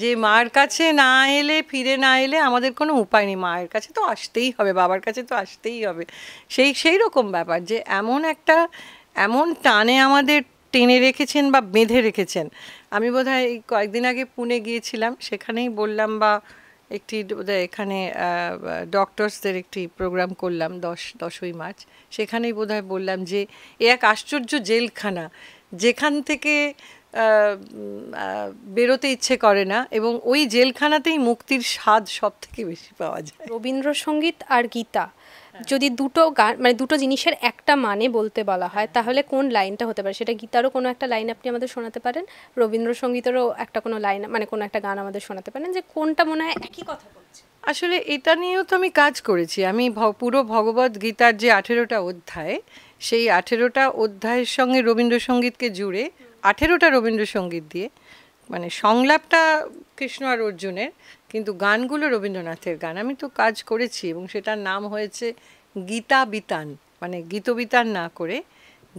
যে মার কাছে না এলে ফিরে না এলে আমাদের কোনো উপায় নেই মায়ের কাছে তো আসতেই হবে বাবার কাছে তো আসতেই হবে সেই সেই রকম ব্যাপার যে এমন একটা এমন টানে আমাদের টেনে রেখেছেন বা বেঁধে রেখেছেন আমি বোধহয় কয়েকদিন আগে পুনে গিয়েছিলাম সেখানেই বললাম বা একটি এখানে ডক্টরসদের একটি প্রোগ্রাম করলাম দশ দশই মার্চ সেখানেই বোধহয় বললাম যে এ এক আশ্চর্য জেলখানা যেখান থেকে বেরোতে ইচ্ছে করে না এবং ওই জেলখানাতেই মুক্তির স্বাদ সব থেকে বেশি পাওয়া যায় রবীন্দ্রসঙ্গীত আর গীতা যদি দুটো গান মানে দুটো জিনিসের একটা মানে বলতে বলা হয় তাহলে কোন লাইনটা হতে পারে সেটা গীতারও কোনো একটা লাইন আপনি আমাদের শোনাতে পারেন রবীন্দ্রসঙ্গীতেরও একটা কোনো লাইন মানে কোনো একটা গান আমাদের শোনাতে পারেন যে কোনটা মনে হয় একই কথা বলছে আসলে এটা নিয়েও তো আমি কাজ করেছি আমি পুরো ভগবত গীতার যে আঠেরোটা অধ্যায় সেই আঠেরোটা অধ্যায়ের সঙ্গে রবীন্দ্রসঙ্গীতকে জুড়ে আঠেরোটা রবীন্দ্রসঙ্গীত দিয়ে মানে সংলাপটা কৃষ্ণ আর অর্জুনের কিন্তু গানগুলো রবীন্দ্রনাথের গান আমি তো কাজ করেছি এবং সেটার নাম হয়েছে গীতা বিতান মানে গীতবিতান না করে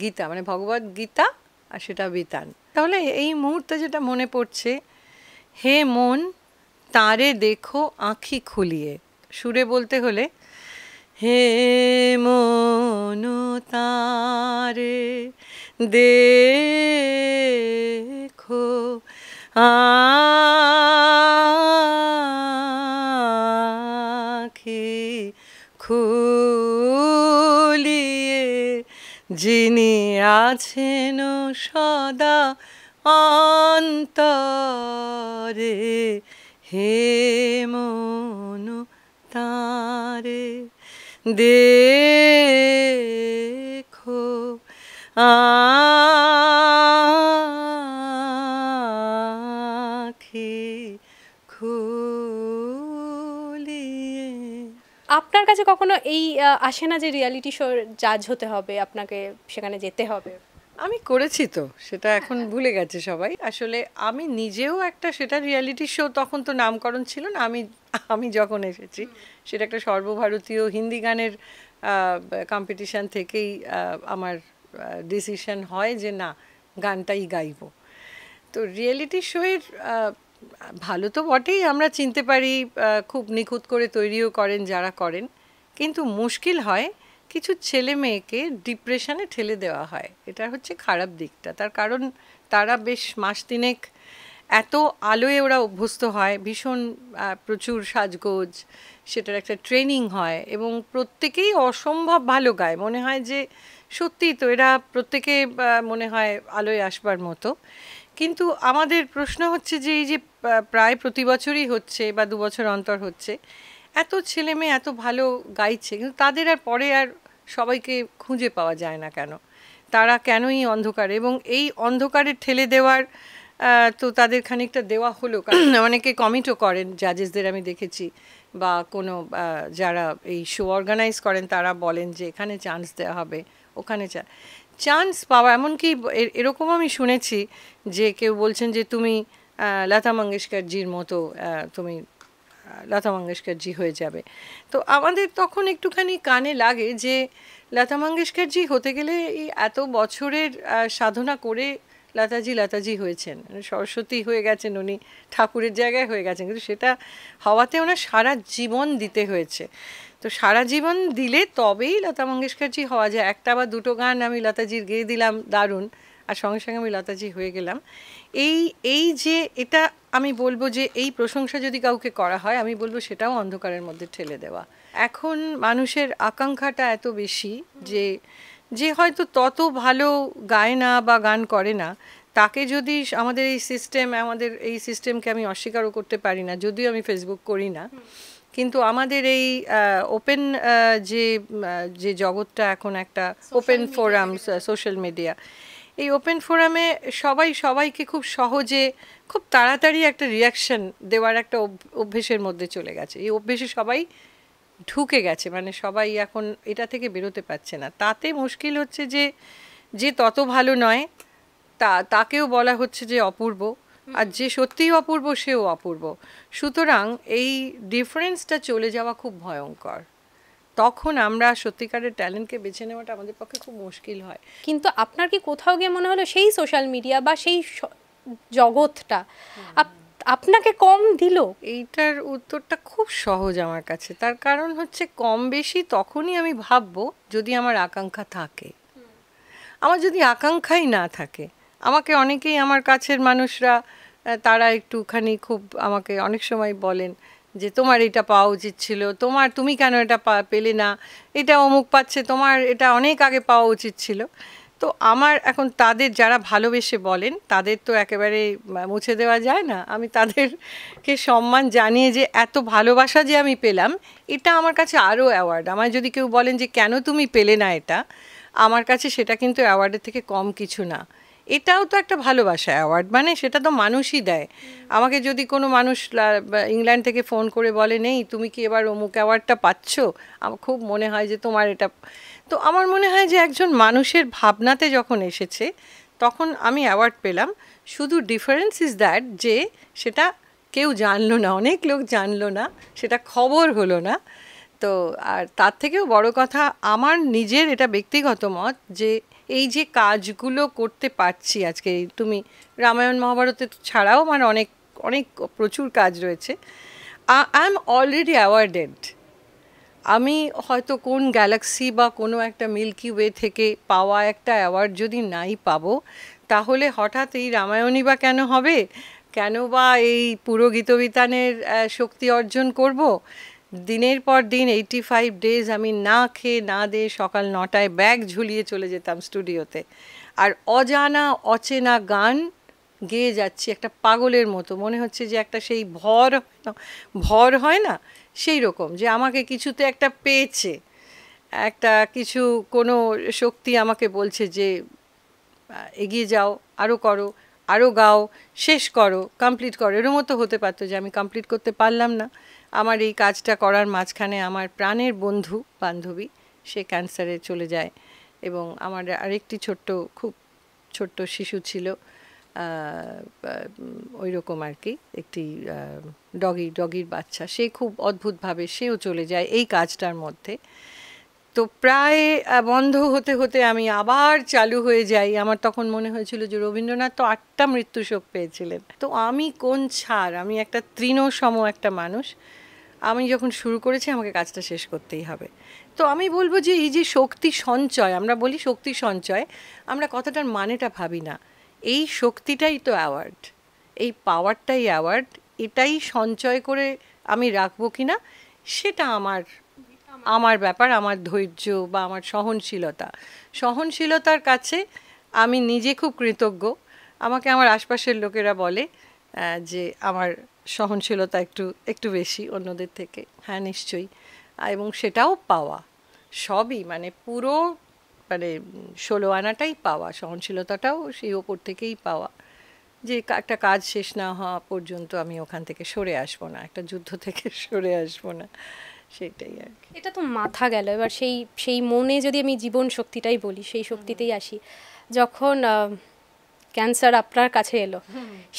গীতা মানে ভগবত গীতা আর সেটা বিতান তাহলে এই মুহূর্তে যেটা মনে পড়ছে হে মন তারে দেখো আঁখি খুলিয়ে সুরে বলতে হলে হে মন তারে দেখো আখি খুলিয়ে যিনি আছেন সদা অন্তরে হে মনু তারে খো আ আপনার কাছে কখনো এই আসে না যে রিয়ালিটি শোর জাজ হতে হবে আপনাকে সেখানে যেতে হবে আমি করেছি তো সেটা এখন ভুলে গেছে সবাই আসলে আমি নিজেও একটা সেটা রিয়ালিটি শো তখন তো নামকরণ ছিল না আমি আমি যখন এসেছি সেটা একটা সর্বভারতীয় হিন্দি গানের কম্পিটিশান থেকেই আমার ডিসিশন হয় যে না গানটাই গাইব তো রিয়েলিটি শোয়ের ভালো তো বটেই আমরা চিনতে পারি খুব নিখুঁত করে তৈরিও করেন যারা করেন কিন্তু মুশকিল হয় কিছু ছেলে মেয়েকে ডিপ্রেশনে ঠেলে দেওয়া হয় এটা হচ্ছে খারাপ দিকটা তার কারণ তারা বেশ মাস তিনেক এত আলোয় ওরা অভ্যস্ত হয় ভীষণ প্রচুর সাজগোজ সেটার একটা ট্রেনিং হয় এবং প্রত্যেকেই অসম্ভব ভালো গায় মনে হয় যে সত্যিই তো এরা প্রত্যেকে মনে হয় আলোয় আসবার মতো কিন্তু আমাদের প্রশ্ন হচ্ছে যে এই যে প্রায় প্রতি বছরই হচ্ছে বা দু বছর অন্তর হচ্ছে এত ছেলে মেয়ে এত ভালো গাইছে কিন্তু তাদের আর পরে আর সবাইকে খুঁজে পাওয়া যায় না কেন তারা কেনই অন্ধকার এবং এই অন্ধকারে ঠেলে দেওয়ার তো তাদের খানিকটা দেওয়া হলো কারণ অনেকে কমিটও করেন জাজেসদের আমি দেখেছি বা কোনো যারা এই শো অর্গানাইজ করেন তারা বলেন যে এখানে চান্স দেওয়া হবে ওখানে চা চান্স পাওয়া এমনকি এরকম আমি শুনেছি যে কেউ বলছেন যে তুমি লতা মঙ্গেশকরজির মতো তুমি লতা মঙ্গেশকরজি হয়ে যাবে তো আমাদের তখন একটুখানি কানে লাগে যে লতা মঙ্গেশকরজি হতে গেলে এই এত বছরের সাধনা করে লতাজি লতাজি হয়েছেন মানে সরস্বতী হয়ে গেছেন উনি ঠাকুরের জায়গায় হয়ে গেছেন কিন্তু সেটা হওয়াতে ওনার সারা জীবন দিতে হয়েছে তো সারা জীবন দিলে তবেই লতা মঙ্গেশকরজি হওয়া যায় একটা বা দুটো গান আমি লতাজির গেয়ে দিলাম দারুণ আর সঙ্গে সঙ্গে আমি লতাজি হয়ে গেলাম এই এই যে এটা আমি বলবো যে এই প্রশংসা যদি কাউকে করা হয় আমি বলবো সেটাও অন্ধকারের মধ্যে ঠেলে দেওয়া এখন মানুষের আকাঙ্ক্ষাটা এত বেশি যে যে হয়তো তত ভালো গায় না বা গান করে না তাকে যদি আমাদের এই সিস্টেম আমাদের এই সিস্টেমকে আমি অস্বীকারও করতে পারি না যদিও আমি ফেসবুক করি না কিন্তু আমাদের এই ওপেন যে যে জগৎটা এখন একটা ওপেন ফোরাম সোশ্যাল মিডিয়া এই ওপেন ফোরামে সবাই সবাইকে খুব সহজে খুব তাড়াতাড়ি একটা রিয়াকশন দেওয়ার একটা অভ্যেসের মধ্যে চলে গেছে এই অভ্যেসে সবাই ঢুকে গেছে মানে সবাই এখন এটা থেকে বেরোতে পারছে না তাতে মুশকিল হচ্ছে যে যে তত ভালো নয় তা তাকেও বলা হচ্ছে যে অপূর্ব আর যে সত্যিই অপূর্ব সেও অপূর্ব সুতরাং এই ডিফারেন্সটা চলে যাওয়া খুব ভয়ঙ্কর তখন আমরা সত্যিকারের ট্যালেন্টকে বেছে নেওয়াটা আমাদের পক্ষে খুব মুশকিল হয় কিন্তু আপনার কি কোথাও গিয়ে মনে হলো সেই সোশ্যাল মিডিয়া বা সেই জগৎটা আপনাকে কম দিল এইটার উত্তরটা খুব সহজ আমার কাছে তার কারণ হচ্ছে কম বেশি তখনই আমি ভাববো যদি আমার আকাঙ্ক্ষা থাকে আমার যদি আকাঙ্ক্ষাই না থাকে আমাকে অনেকেই আমার কাছের মানুষরা তারা একটুখানি খুব আমাকে অনেক সময় বলেন যে তোমার এটা পাওয়া উচিত ছিল তোমার তুমি কেন এটা পেলে না এটা অমুক পাচ্ছে তোমার এটা অনেক আগে পাওয়া উচিত ছিল তো আমার এখন তাদের যারা ভালোবেসে বলেন তাদের তো একেবারে মুছে দেওয়া যায় না আমি তাদেরকে সম্মান জানিয়ে যে এত ভালোবাসা যে আমি পেলাম এটা আমার কাছে আরও অ্যাওয়ার্ড আমার যদি কেউ বলেন যে কেন তুমি পেলে না এটা আমার কাছে সেটা কিন্তু অ্যাওয়ার্ডের থেকে কম কিছু না এটাও তো একটা ভালোবাসা অ্যাওয়ার্ড মানে সেটা তো মানুষই দেয় আমাকে যদি কোনো মানুষ ইংল্যান্ড থেকে ফোন করে বলে নেই তুমি কি এবার অমুক অ্যাওয়ার্ডটা পাচ্ছ আমার খুব মনে হয় যে তোমার এটা তো আমার মনে হয় যে একজন মানুষের ভাবনাতে যখন এসেছে তখন আমি অ্যাওয়ার্ড পেলাম শুধু ডিফারেন্স ইজ দ্যাট যে সেটা কেউ জানলো না অনেক লোক জানলো না সেটা খবর হলো না তো আর তার থেকেও বড় কথা আমার নিজের এটা ব্যক্তিগত মত যে এই যে কাজগুলো করতে পারছি আজকে তুমি রামায়ণ মহাভারতে ছাড়াও আমার অনেক অনেক প্রচুর কাজ রয়েছে আই এম অলরেডি অ্যাওয়ার্ডেড আমি হয়তো কোন গ্যালাক্সি বা কোনো একটা মিল্কি ওয়ে থেকে পাওয়া একটা অ্যাওয়ার্ড যদি নাই পাবো তাহলে হঠাৎ এই রামায়ণই বা কেন হবে কেন বা এই পুরো গীতবিতানের শক্তি অর্জন করব দিনের পর দিন এইটি ফাইভ ডেজ আমি না খেয়ে না দিয়ে সকাল নটায় ব্যাগ ঝুলিয়ে চলে যেতাম স্টুডিওতে আর অজানা অচেনা গান গেয়ে যাচ্ছি একটা পাগলের মতো মনে হচ্ছে যে একটা সেই ভর ভর হয় না সেই রকম যে আমাকে কিছুতে একটা পেয়েছে একটা কিছু কোনো শক্তি আমাকে বলছে যে এগিয়ে যাও আরও করো আরও গাও শেষ করো কমপ্লিট করো এরও মতো হতে পারতো যে আমি কমপ্লিট করতে পারলাম না আমার এই কাজটা করার মাঝখানে আমার প্রাণের বন্ধু বান্ধবী সে ক্যান্সারে চলে যায় এবং আমার আরেকটি ছোট্ট খুব ছোট্ট শিশু ছিল ওই রকম আর কি একটি ডগি ডগির বাচ্চা সে খুব অদ্ভুতভাবে সেও চলে যায় এই কাজটার মধ্যে তো প্রায় বন্ধ হতে হতে আমি আবার চালু হয়ে যাই আমার তখন মনে হয়েছিল যে রবীন্দ্রনাথ তো আটটা মৃত্যুশোক পেয়েছিলেন তো আমি কোন ছাড় আমি একটা তৃণসম একটা মানুষ আমি যখন শুরু করেছি আমাকে কাজটা শেষ করতেই হবে তো আমি বলবো যে এই যে শক্তি সঞ্চয় আমরা বলি শক্তি সঞ্চয় আমরা কথাটার মানেটা ভাবি না এই শক্তিটাই তো অ্যাওয়ার্ড এই পাওয়ারটাই অ্যাওয়ার্ড এটাই সঞ্চয় করে আমি রাখবো কি না সেটা আমার আমার ব্যাপার আমার ধৈর্য বা আমার সহনশীলতা সহনশীলতার কাছে আমি নিজে খুব কৃতজ্ঞ আমাকে আমার আশপাশের লোকেরা বলে যে আমার সহনশীলতা একটু একটু বেশি অন্যদের থেকে হ্যাঁ নিশ্চয়ই এবং সেটাও পাওয়া সবই মানে পুরো মানে ষোলো আনাটাই পাওয়া সহনশীলতাটাও সেই ওপর থেকেই পাওয়া যে একটা কাজ শেষ না হওয়া পর্যন্ত আমি ওখান থেকে সরে আসবো না একটা যুদ্ধ থেকে সরে আসবো না সেটাই আর কি এটা তো মাথা গেল এবার সেই সেই মনে যদি আমি জীবন শক্তিটাই বলি সেই শক্তিতেই আসি যখন ক্যান্সার আপনার কাছে এলো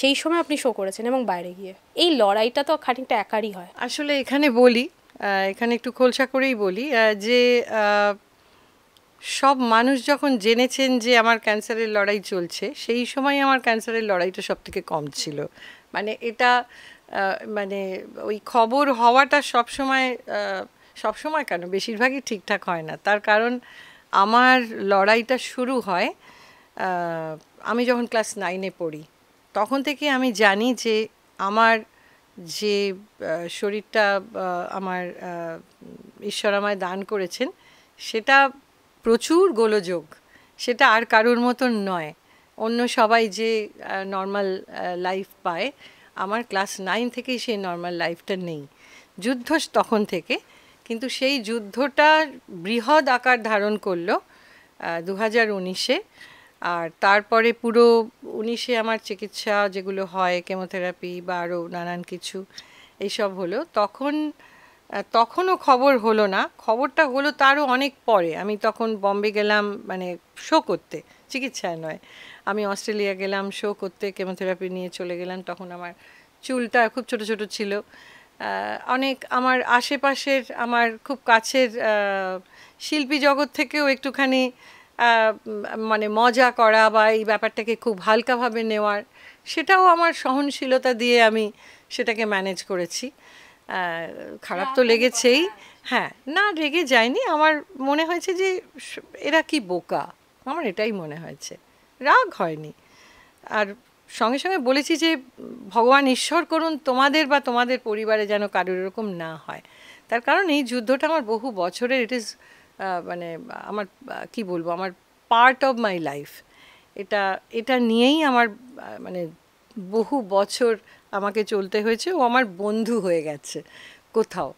সেই সময় আপনি শো করেছেন এবং বাইরে গিয়ে এই লড়াইটা তো খানিকটা একারই হয় আসলে এখানে বলি এখানে একটু খোলসা করেই বলি যে সব মানুষ যখন জেনেছেন যে আমার ক্যান্সারের লড়াই চলছে সেই সময় আমার ক্যান্সারের লড়াইটা সব থেকে কম ছিল মানে এটা মানে ওই খবর হওয়াটা সব সময় সব সময় কেন বেশিরভাগই ঠিকঠাক হয় না তার কারণ আমার লড়াইটা শুরু হয় আমি যখন ক্লাস নাইনে পড়ি তখন থেকে আমি জানি যে আমার যে শরীরটা আমার ঈশ্বর আমায় দান করেছেন সেটা প্রচুর গোলযোগ সেটা আর কারোর মতন নয় অন্য সবাই যে নর্মাল লাইফ পায় আমার ক্লাস নাইন থেকেই সেই নর্মাল লাইফটা নেই যুদ্ধ তখন থেকে কিন্তু সেই যুদ্ধটা বৃহৎ আকার ধারণ করলো দু হাজার উনিশে আর তারপরে পুরো উনিশে আমার চিকিৎসা যেগুলো হয় কেমোথেরাপি বা আরও নানান কিছু এইসব হলো তখন তখনও খবর হলো না খবরটা হলো তারও অনেক পরে আমি তখন বম্বে গেলাম মানে শো করতে চিকিৎসায় নয় আমি অস্ট্রেলিয়া গেলাম শো করতে কেমোথেরাপি নিয়ে চলে গেলাম তখন আমার চুলটা খুব ছোট ছোট ছিল অনেক আমার আশেপাশের আমার খুব কাছের শিল্পী জগৎ থেকেও একটুখানি মানে মজা করা বা এই ব্যাপারটাকে খুব হালকাভাবে নেওয়ার সেটাও আমার সহনশীলতা দিয়ে আমি সেটাকে ম্যানেজ করেছি খারাপ তো লেগেছেই হ্যাঁ না রেগে যায়নি আমার মনে হয়েছে যে এরা কি বোকা আমার এটাই মনে হয়েছে রাগ হয়নি আর সঙ্গে সঙ্গে বলেছি যে ভগবান ঈশ্বর করুন তোমাদের বা তোমাদের পরিবারে যেন কারোর এরকম না হয় তার কারণ এই যুদ্ধটা আমার বহু বছরের ইট ইজ মানে আমার কি বলবো আমার পার্ট অফ মাই লাইফ এটা এটা নিয়েই আমার মানে বহু বছর আমাকে চলতে হয়েছে ও আমার বন্ধু হয়ে গেছে কোথাও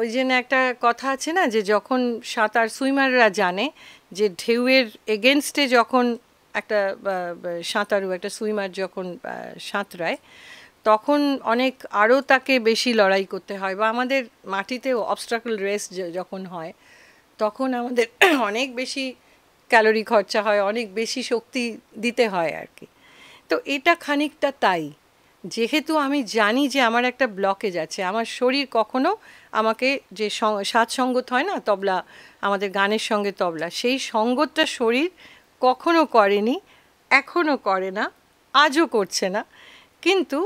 ওই জন্য একটা কথা আছে না যে যখন সাঁতার সুইমাররা জানে যে ঢেউয়ের এগেনস্টে যখন একটা সাঁতারু একটা সুইমার যখন সাঁতরায় তখন অনেক আরও তাকে বেশি লড়াই করতে হয় বা আমাদের মাটিতেও অবস্ট্রাকল রেস যখন হয় তখন আমাদের অনেক বেশি ক্যালোরি খরচা হয় অনেক বেশি শক্তি দিতে হয় আর কি তো এটা খানিকটা তাই যেহেতু আমি জানি যে আমার একটা ব্লকেজ আছে আমার শরীর কখনো আমাকে যে সাতসঙ্গত হয় না তবলা আমাদের গানের সঙ্গে তবলা সেই সঙ্গতটা শরীর কখনো করেনি এখনও করে না আজও করছে না কিন্তু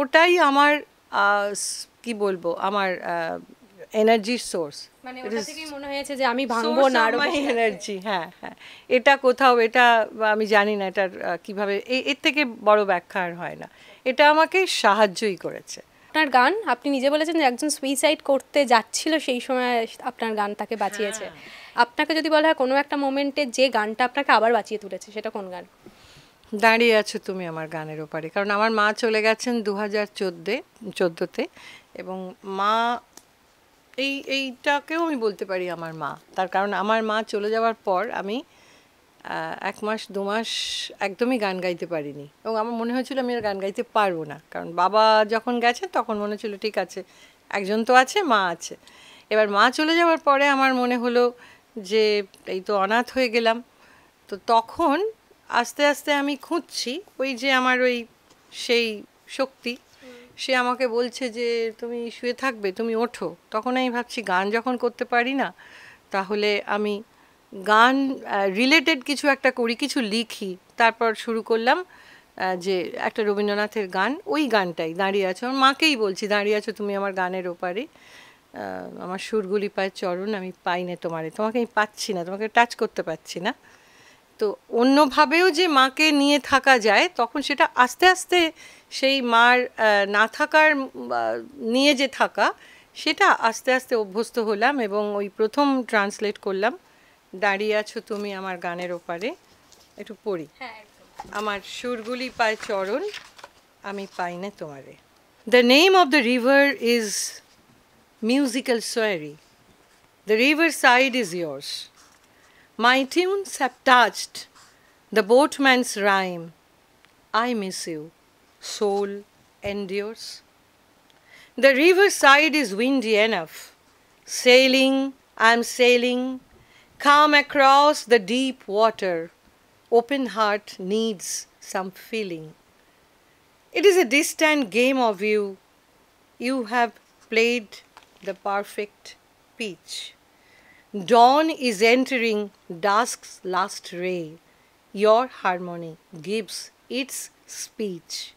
ওটাই আমার কি বলবো আমার এনার্জি সোর্স মানে মনে হয়েছে যে আমি ভাঙবো না এনার্জি হ্যাঁ হ্যাঁ এটা কোথাও এটা আমি জানি না এটার কিভাবে এর থেকে বড় ব্যাখ্যা আর হয় না এটা আমাকে সাহায্যই করেছে আপনার গান আপনি নিজে বলেছেন যে একজন সুইসাইড করতে যাচ্ছিল সেই সময় আপনার গান তাকে বাঁচিয়েছে হ্যাঁ। আপনাকে যদি বলা হয় কোনো একটা মোমেন্টে যে গানটা আপনাকে আবার বাঁচিয়ে তুলেছে সেটা কোন গান দাঁড়িয়ে আছো তুমি আমার গানের ওপারে কারণ আমার মা চলে গেছেন দু হাজার চোদ্দে চোদ্দোতে এবং মা এই এইটাকেও আমি বলতে পারি আমার মা তার কারণ আমার মা চলে যাওয়ার পর আমি এক মাস দু মাস একদমই গান গাইতে পারিনি এবং আমার মনে হয়েছিল আমি আর গান গাইতে পারবো না কারণ বাবা যখন গেছেন তখন মনে হচ্ছিল ঠিক আছে একজন তো আছে মা আছে এবার মা চলে যাওয়ার পরে আমার মনে হলো যে এই তো অনাথ হয়ে গেলাম তো তখন আস্তে আস্তে আমি খুঁজছি ওই যে আমার ওই সেই শক্তি সে আমাকে বলছে যে তুমি শুয়ে থাকবে তুমি ওঠো তখন আমি ভাবছি গান যখন করতে পারি না তাহলে আমি গান রিলেটেড কিছু একটা করি কিছু লিখি তারপর শুরু করলাম যে একটা রবীন্দ্রনাথের গান ওই গানটাই দাঁড়িয়ে আছো আমার মাকেই বলছি দাঁড়িয়ে আছো তুমি আমার গানের ওপারে আমার সুরগুলি পায় চরণ আমি পাই না তোমারে তোমাকে আমি পাচ্ছি না তোমাকে টাচ করতে পারছি না তো অন্যভাবেও যে মাকে নিয়ে থাকা যায় তখন সেটা আস্তে আস্তে সেই মার না থাকার নিয়ে যে থাকা সেটা আস্তে আস্তে অভ্যস্ত হলাম এবং ওই প্রথম ট্রান্সলেট করলাম দাঁড়িয়ে আছো তুমি আমার গানের ওপারে একটু পড়ি হ্যাঁ, আমার সুরগুলি পায় চরণ আমি পাই না তোমারে the name of the river is musical soiree the river side is years My tunes have touched the boatman's rhyme. I miss you. Soul endures. The riverside is windy enough. Sailing, I'm sailing. Come across the deep water. Open heart needs some feeling. It is a distant game of you. You have played the perfect pitch. Dawn is entering dusk's last ray. Your harmony gives its speech.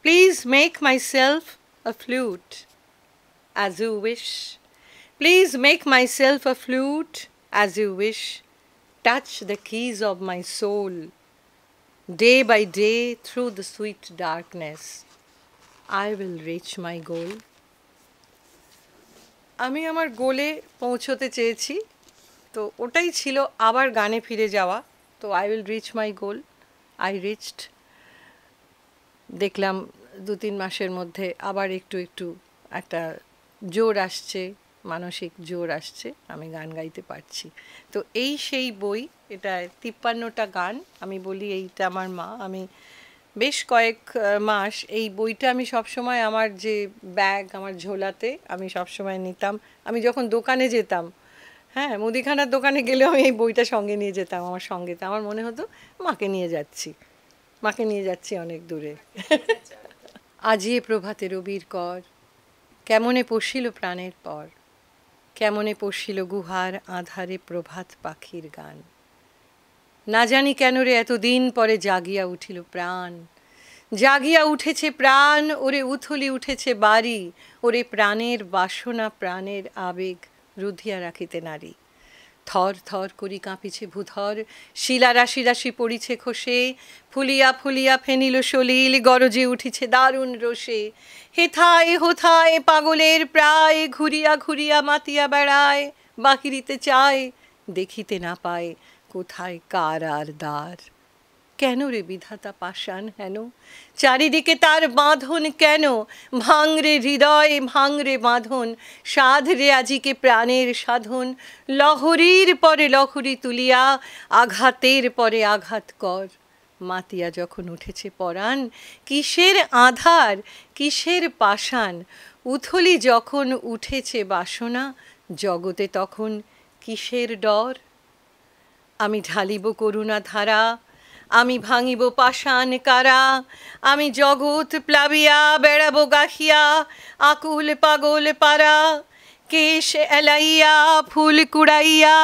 Please make myself a flute as you wish. Please make myself a flute as you wish. Touch the keys of my soul. Day by day through the sweet darkness, I will reach my goal. আমি আমার গোলে পৌঁছতে চেয়েছি তো ওটাই ছিল আবার গানে ফিরে যাওয়া তো I will reach my goal I reached দেখলাম দু তিন মাসের মধ্যে আবার একটু একটু একটা জোর আসছে মানসিক জোর আসছে আমি গান গাইতে পারছি তো এই সেই বই এটা তিপ্পান্নটা গান আমি বলি এইটা আমার মা আমি বেশ কয়েক মাস এই বইটা আমি সবসময় আমার যে ব্যাগ আমার ঝোলাতে আমি সবসময় নিতাম আমি যখন দোকানে যেতাম হ্যাঁ মুদিখানার দোকানে গেলেও আমি এই বইটা সঙ্গে নিয়ে যেতাম আমার সঙ্গে আমার মনে হতো মাকে নিয়ে যাচ্ছি মাকে নিয়ে যাচ্ছি অনেক দূরে আজিয়ে প্রভাতে রবির কর কেমনে পশিল প্রাণের পর কেমনে পশিল গুহার আধারে প্রভাত পাখির গান না জানি কেন রে এতদিন পরে জাগিয়া উঠিল প্রাণ জাগিয়া উঠেছে প্রাণ ওরে উথলি উঠেছে বাড়ি ওরে প্রাণের বাসনা প্রাণের আবেগ রুধিয়া রাখিতে নারী থর থর করি কাঁপিছে ভূধর শিলা রাশি রাশি পড়িছে খসে ফুলিয়া ফুলিয়া ফেনিল সলিল গরজে উঠিছে দারুণ রোষে হেথায় এ পাগলের প্রায় ঘুরিয়া ঘুরিয়া মাতিয়া বেড়ায় বাহিরিতে চায় দেখিতে না পায় কোথায় কার আর দ্বার কেন রে বিধাতা পাষাণ হেন চারিদিকে তার বাঁধন কেন ভাঙরে হৃদয় ভাঙরে বাঁধন সাধ রে আজিকে প্রাণের সাধন লহরীর পরে লহরি তুলিয়া আঘাতের পরে আঘাত কর মাতিয়া যখন উঠেছে পরাণ কিসের আধার কিসের পাষাণ উথলি যখন উঠেছে বাসনা জগতে তখন কিসের ডর আমি ঢালিব করুণা ধারা আমি ভাঙিব পাষাণ কারা আমি জগৎ প্লাবিয়া বেড়াবো গাহিয়া আকুল পাগল পারা কেশ এলাইয়া ফুল কুড়াইয়া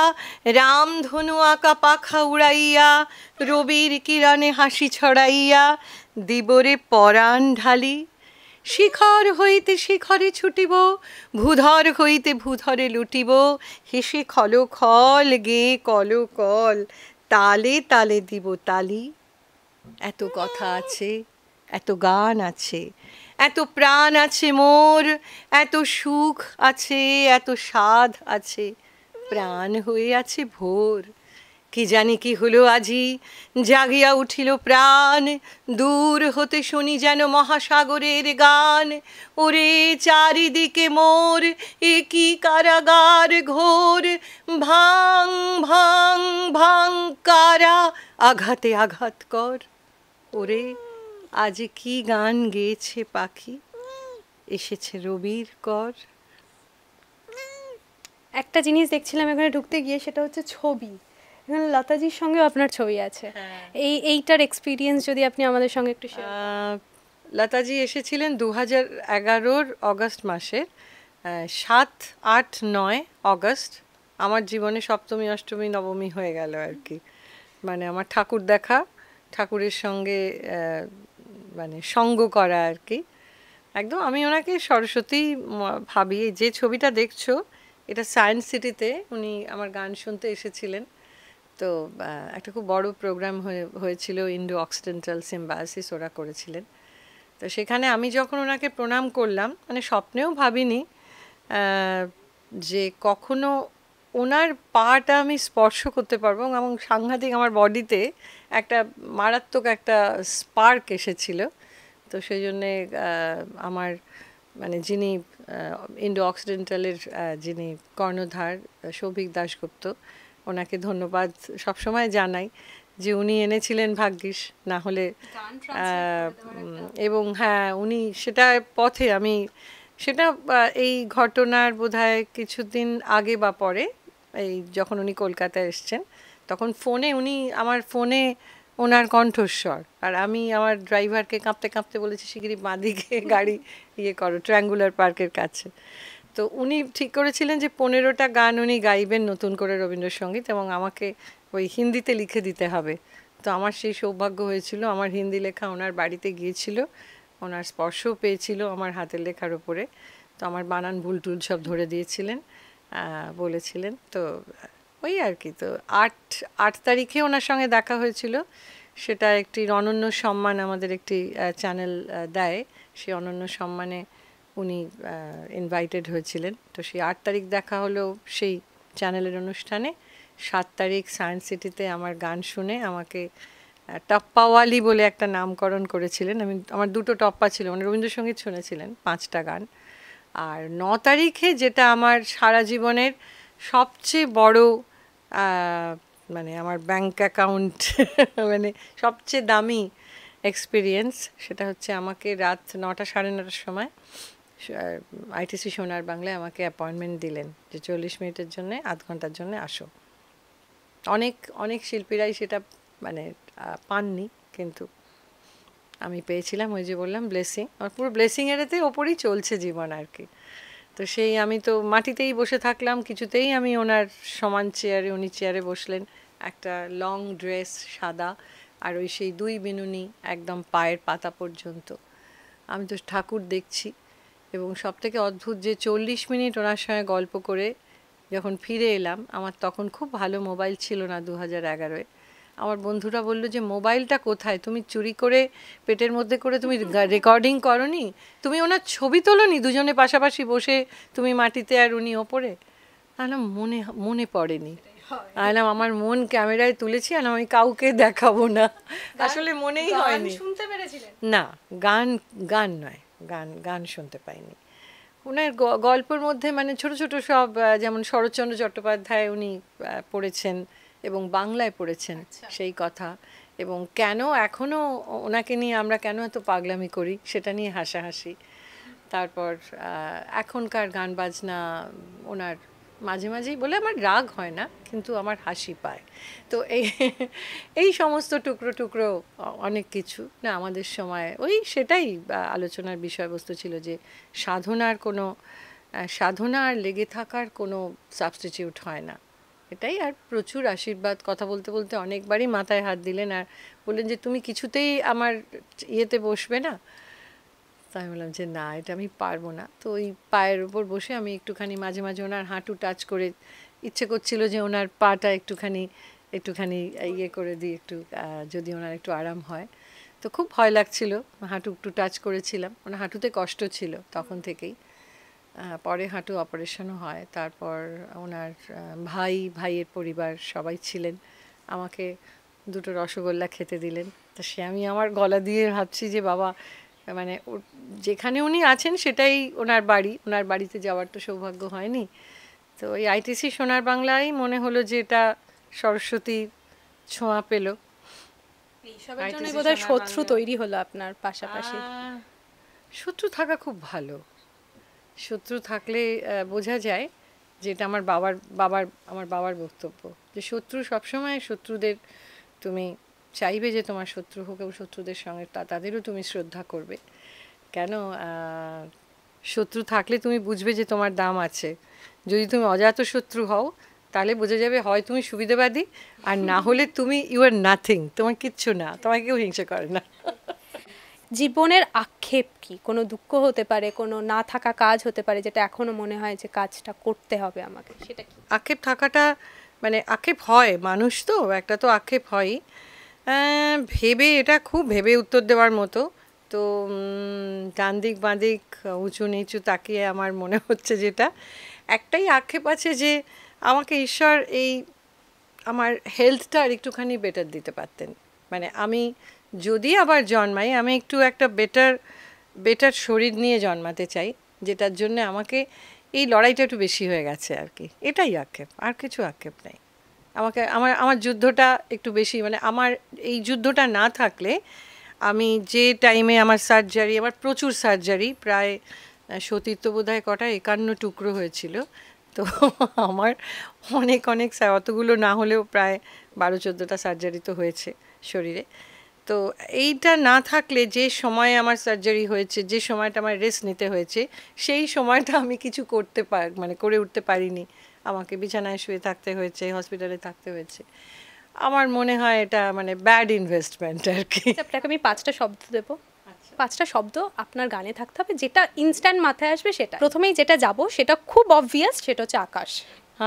রামধনু আঁকা পাখা উড়াইয়া রবির কিরণে হাসি ছড়াইয়া দিবরে পরাণ ঢালি শিখর হইতে শিখরে ছুটিব ভূধর হইতে ভূধরে লুটিব হেসে খল খল গে কল কল তালে তালে দিব তালি এত কথা আছে এত গান আছে এত প্রাণ আছে মোর এত সুখ আছে এত স্বাদ আছে প্রাণ হয়ে আছে ভোর কি জানি কি হলো আজি জাগিয়া উঠিল প্রাণ দূর হতে শুনি যেন মহাসাগরের গান ওরে চারিদিকে মোর এ কারাগার ঘোর ভাং ভাং ভাং কারা আঘাতে আঘাত কর ওরে আজ কি গান গেয়েছে পাখি এসেছে রবির কর একটা জিনিস দেখছিলাম এখানে ঢুকতে গিয়ে সেটা হচ্ছে ছবি এখানে লতাজির সঙ্গেও আপনার ছবি আছে হ্যাঁ। এই এইটার এক্সপিরিয়েন্স যদি আপনি আমাদের সঙ্গে একটু লতাজি এসেছিলেন দু হাজার এগারোর অগস্ট মাসে সাত আট নয় অগস্ট আমার জীবনে সপ্তমী অষ্টমী নবমী হয়ে গেল আর কি মানে আমার ঠাকুর দেখা ঠাকুরের সঙ্গে মানে সঙ্গ করা আর কি একদম আমি ওনাকে সরস্বতী ভাবি যে ছবিটা দেখছো এটা সায়েন্স সিটিতে উনি আমার গান শুনতে এসেছিলেন তো একটা খুব বড় প্রোগ্রাম হয়েছিল ইন্ডো অক্সিডেন্টাল সিম্বাসিস ওরা করেছিলেন তো সেখানে আমি যখন ওনাকে প্রণাম করলাম মানে স্বপ্নেও ভাবিনি যে কখনো ওনার পাটা আমি স্পর্শ করতে পারবো এবং সাংঘাতিক আমার বডিতে একটা মারাত্মক একটা স্পার্ক এসেছিল তো সেই জন্যে আমার মানে যিনি ইন্ডো অক্সিডেন্টালের যিনি কর্ণধার সৌভিক দাশগুপ্ত ওনাকে ধন্যবাদ সবসময় জানাই যে উনি এনেছিলেন ভাগ্যিস না হলে এবং হ্যাঁ উনি সেটা পথে আমি সেটা এই ঘটনার বোধ কিছুদিন আগে বা পরে এই যখন উনি কলকাতায় এসছেন তখন ফোনে উনি আমার ফোনে ওনার কণ্ঠস্বর আর আমি আমার ড্রাইভারকে কাঁপতে কাঁপতে বলেছি শিগিরি বাঁদিকে গাড়ি ইয়ে করো ট্রায়াঙ্গুলার পার্কের কাছে তো উনি ঠিক করেছিলেন যে পনেরোটা গান উনি গাইবেন নতুন করে রবীন্দ্রসঙ্গীত এবং আমাকে ওই হিন্দিতে লিখে দিতে হবে তো আমার সেই সৌভাগ্য হয়েছিল আমার হিন্দি লেখা ওনার বাড়িতে গিয়েছিল ওনার স্পর্শও পেয়েছিল আমার হাতের লেখার ওপরে তো আমার বানান ভুল টুল সব ধরে দিয়েছিলেন বলেছিলেন তো ওই আর কি তো আট আট তারিখে ওনার সঙ্গে দেখা হয়েছিল সেটা একটি অনন্য সম্মান আমাদের একটি চ্যানেল দেয় সেই অনন্য সম্মানে উনি ইনভাইটেড হয়েছিলেন তো সেই আট তারিখ দেখা হলো সেই চ্যানেলের অনুষ্ঠানে সাত তারিখ সায়েন্স সিটিতে আমার গান শুনে আমাকে টপ্পাওয়ালি বলে একটা নামকরণ করেছিলেন আমি আমার দুটো টপ্পা ছিল মানে রবীন্দ্রসঙ্গীত শুনেছিলেন পাঁচটা গান আর ন তারিখে যেটা আমার সারা জীবনের সবচেয়ে বড় মানে আমার ব্যাংক অ্যাকাউন্ট মানে সবচেয়ে দামি এক্সপিরিয়েন্স সেটা হচ্ছে আমাকে রাত নটা সাড়ে নটার সময় আইটিসি সোনার বাংলায় আমাকে অ্যাপয়েন্টমেন্ট দিলেন যে চল্লিশ মিনিটের জন্য আধ ঘন্টার জন্য আসো অনেক অনেক শিল্পীরাই সেটা মানে পাননি কিন্তু আমি পেয়েছিলাম ওই যে বললাম ব্লেসিং আর পুরো ব্লেসিংয়েরতে ওপরই চলছে জীবন আর কি তো সেই আমি তো মাটিতেই বসে থাকলাম কিছুতেই আমি ওনার সমান চেয়ারে উনি চেয়ারে বসলেন একটা লং ড্রেস সাদা আর ওই সেই দুই বিনুনি একদম পায়ের পাতা পর্যন্ত আমি তো ঠাকুর দেখছি এবং সব থেকে অদ্ভুত যে চল্লিশ মিনিট ওনার সঙ্গে গল্প করে যখন ফিরে এলাম আমার তখন খুব ভালো মোবাইল ছিল না দু হাজার এগারোয় আমার বন্ধুরা বললো যে মোবাইলটা কোথায় তুমি চুরি করে পেটের মধ্যে করে তুমি রেকর্ডিং করনি তুমি ওনার ছবি নি দুজনে পাশাপাশি বসে তুমি মাটিতে আর উনি ওপরে তাহলে মনে মনে পড়েনি আলাম আমার মন ক্যামেরায় তুলেছি আর আমি কাউকে দেখাবো না আসলে মনেই হয়নি শুনতে পেরেছিলেন না গান গান নয় গান গান শুনতে পাইনি ওনার গল্পের মধ্যে মানে ছোট ছোট সব যেমন শরৎচন্দ্র চট্টোপাধ্যায় উনি পড়েছেন এবং বাংলায় পড়েছেন আচ্ছা। সেই কথা এবং কেন এখনও ওনাকে নিয়ে আমরা কেন এত পাগলামি করি সেটা নিয়ে হাসাহাসি তারপর এখনকার গান বাজনা ওনার মাঝে মাঝেই বলে আমার রাগ হয় না কিন্তু আমার হাসি পায় তো এই এই সমস্ত টুকরো টুকরো অনেক কিছু না আমাদের সময় ওই সেটাই আলোচনার বিষয়বস্তু ছিল যে সাধনার কোনো সাধনার লেগে থাকার কোনো সাবস্টিটিউট হয় না এটাই আর প্রচুর আশীর্বাদ কথা বলতে বলতে অনেকবারই মাথায় হাত দিলেন আর বললেন যে তুমি কিছুতেই আমার ইয়েতে বসবে না তো আমি বললাম যে না এটা আমি পারবো না তো ওই পায়ের ওপর বসে আমি একটুখানি মাঝে মাঝে ওনার হাঁটু টাচ করে ইচ্ছে করছিল যে ওনার পাটা একটুখানি একটুখানি ইয়ে করে দিই একটু যদি ওনার একটু আরাম হয় তো খুব ভয় লাগছিল হাঁটু একটু টাচ করেছিলাম ওনার হাঁটুতে কষ্ট ছিল তখন থেকেই পরে হাঁটু অপারেশনও হয় তারপর ওনার ভাই ভাইয়ের পরিবার সবাই ছিলেন আমাকে দুটো রসগোল্লা খেতে দিলেন তা সে আমি আমার গলা দিয়ে ভাবছি যে বাবা মানে যেখানে উনি আছেন সেটাই ওনার বাড়ি ওনার বাড়িতে যাওয়ার তো সৌভাগ্য হয়নি তো এই আইটিসি সোনার বাংলায় মনে হলো যে এটা সরস্বতীর ছোঁয়া পেল বোধহয় শত্রু তৈরি হলো আপনার পাশাপাশি শত্রু থাকা খুব ভালো শত্রু থাকলে বোঝা যায় যেটা আমার বাবার বাবার আমার বাবার বক্তব্য যে শত্রু সবসময় শত্রুদের তুমি চাইবে যে তোমার শত্রু হোক এবং শত্রুদের সঙ্গে তা তাদেরও তুমি শ্রদ্ধা করবে কেন শত্রু থাকলে তুমি বুঝবে যে তোমার দাম আছে যদি তুমি অজাত শত্রু হও তাহলে বোঝা যাবে হয় তুমি সুবিধাবাদী আর না হলে তুমি ইউ আর নাথিং তোমার কিচ্ছু না তোমাকে কেউ হিংসা করে না জীবনের আক্ষেপ কি কোনো দুঃখ হতে পারে কোনো না থাকা কাজ হতে পারে যেটা এখনও মনে হয় যে কাজটা করতে হবে আমাকে সেটা কি আক্ষেপ থাকাটা মানে আক্ষেপ হয় মানুষ তো একটা তো আক্ষেপ হয়ই ভেবে এটা খুব ভেবে উত্তর দেওয়ার মতো তো ডান দিক বাঁ দিক উঁচু নিচু তাকিয়ে আমার মনে হচ্ছে যেটা একটাই আক্ষেপ আছে যে আমাকে ঈশ্বর এই আমার হেলথটা আর একটুখানি বেটার দিতে পারতেন মানে আমি যদি আবার জন্মাই আমি একটু একটা বেটার বেটার শরীর নিয়ে জন্মাতে চাই যেটার জন্য আমাকে এই লড়াইটা একটু বেশি হয়ে গেছে আর কি এটাই আক্ষেপ আর কিছু আক্ষেপ নাই আমাকে আমার আমার যুদ্ধটা একটু বেশি মানে আমার এই যুদ্ধটা না থাকলে আমি যে টাইমে আমার সার্জারি আমার প্রচুর সার্জারি প্রায় সতীর্থ বোধ হয় কটা একান্ন টুকরো হয়েছিল তো আমার অনেক অনেক অতগুলো না হলেও প্রায় বারো চোদ্দোটা সার্জারি তো হয়েছে শরীরে তো এইটা না থাকলে যে সময়ে আমার সার্জারি হয়েছে যে সময়টা আমার রেস্ট নিতে হয়েছে সেই সময়টা আমি কিছু করতে পার মানে করে উঠতে পারিনি আমাকে বিছানায় শুয়ে থাকতে হয়েছে হসপিটালে থাকতে হয়েছে আমার মনে হয় এটা মানে ব্যাড ইনভেস্টমেন্ট আর কি আচ্ছা, আপনাকে আমি পাঁচটা শব্দ দেব আচ্ছা। পাঁচটা শব্দ আপনার গানে থাকতে হবে যেটা ইনস্ট্যান্ট মাথায় আসবে সেটা প্রথমেই যেটা যাব সেটা খুব অবভিয়াস সেটা হচ্ছে আকাশ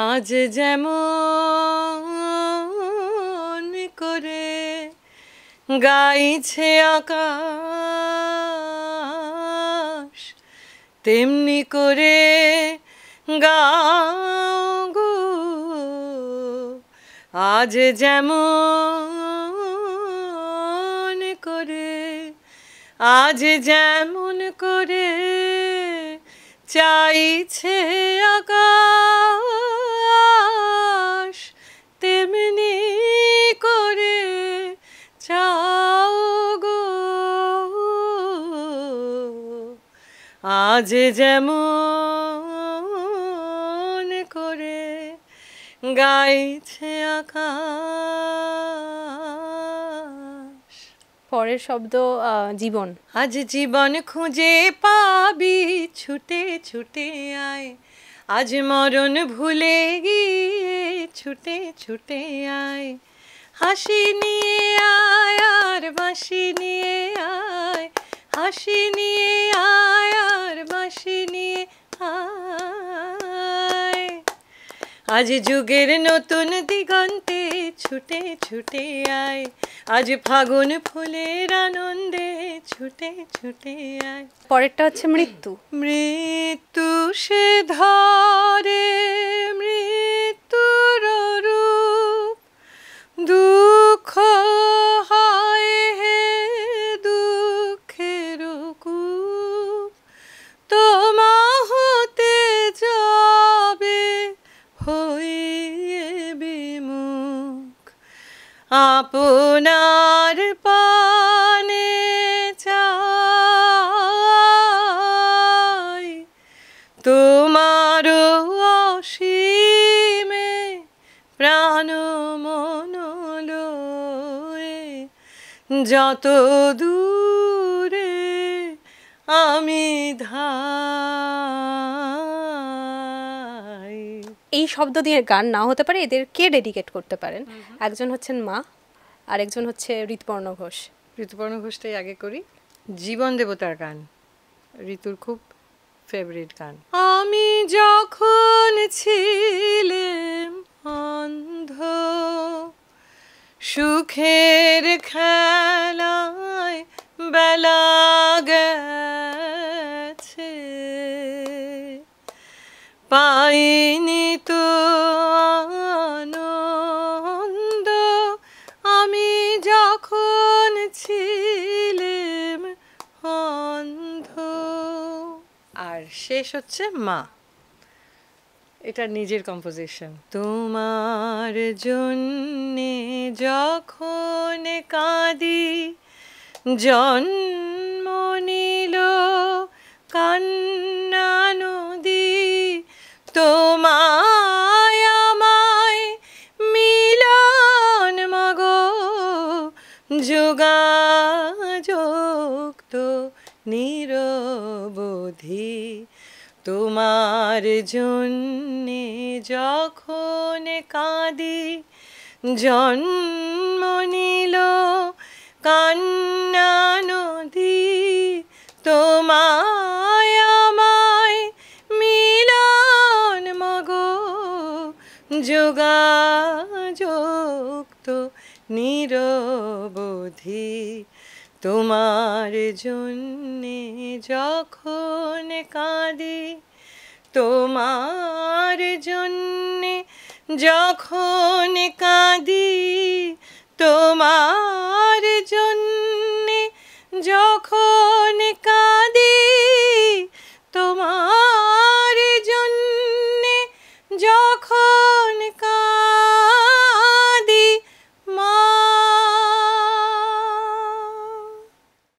আজ যেমন করে গাইছে আকাশ তেমনি করে গাগো আজ যেমন করে আজ যেমন করে চাইছে আকাশ তেমনি করে চাও গো আজ যেমন গাইছে আকাশ পরের শব্দ জীবন আজ জীবন খুঁজে পাবি ছুটে ছুটে আয় আজ মরণ ভুলে গিয়ে ছুটে ছুটে আয় হাসি নিয়ে আয় আর বাসি নিয়ে আয় হাসি নিয়ে আজ যুগের নতুন দিগন্তে ছুটে ছুটে আয় আজ ফাগুন ফুলের আনন্দে ছুটে ছুটে আয় পরেরটা হচ্ছে মৃত্যু মৃত্যু সে ধরে মৃত্যুর রূপ দুঃখ যত দূরে আমি ধাই এই শব্দ দিয়ে গান না হতে পারে এদের কে ডেডিকেট করতে পারেন একজন হচ্ছেন মা আর একজন হচ্ছে ঋতুপর্ণ ঘোষ ঋতুপর্ণ ঘোষটাই আগে করি জীবন দেবতার গান ঋতুর খুব ফেভারিট গান আমি যখন ছিলাম অন্ধ সুখের খেলায় বেলা গেছে পাইনি তো আনন্দ আমি যখন ছিলাম অন্ধ আর শেষ হচ্ছে মা এটা নিজের কম্পোজিশন তোমার জন্যে যখন কাঁদি জন্ম নিল কান্না নদী তোমায় আমায় মিলন মগ যোগাযোগ তো নিরবধি তোমার জন্যে যখন কাঁদি জন্ম নিল কান্না নদী তোমায় আমায় মিলন মগ যোগাযোগ তো নিরবধি তোমার জন্যে যখন কাঁদি তোমার জন্যে যখন কাঁদি তোমার জন্যে যখন কাঁদি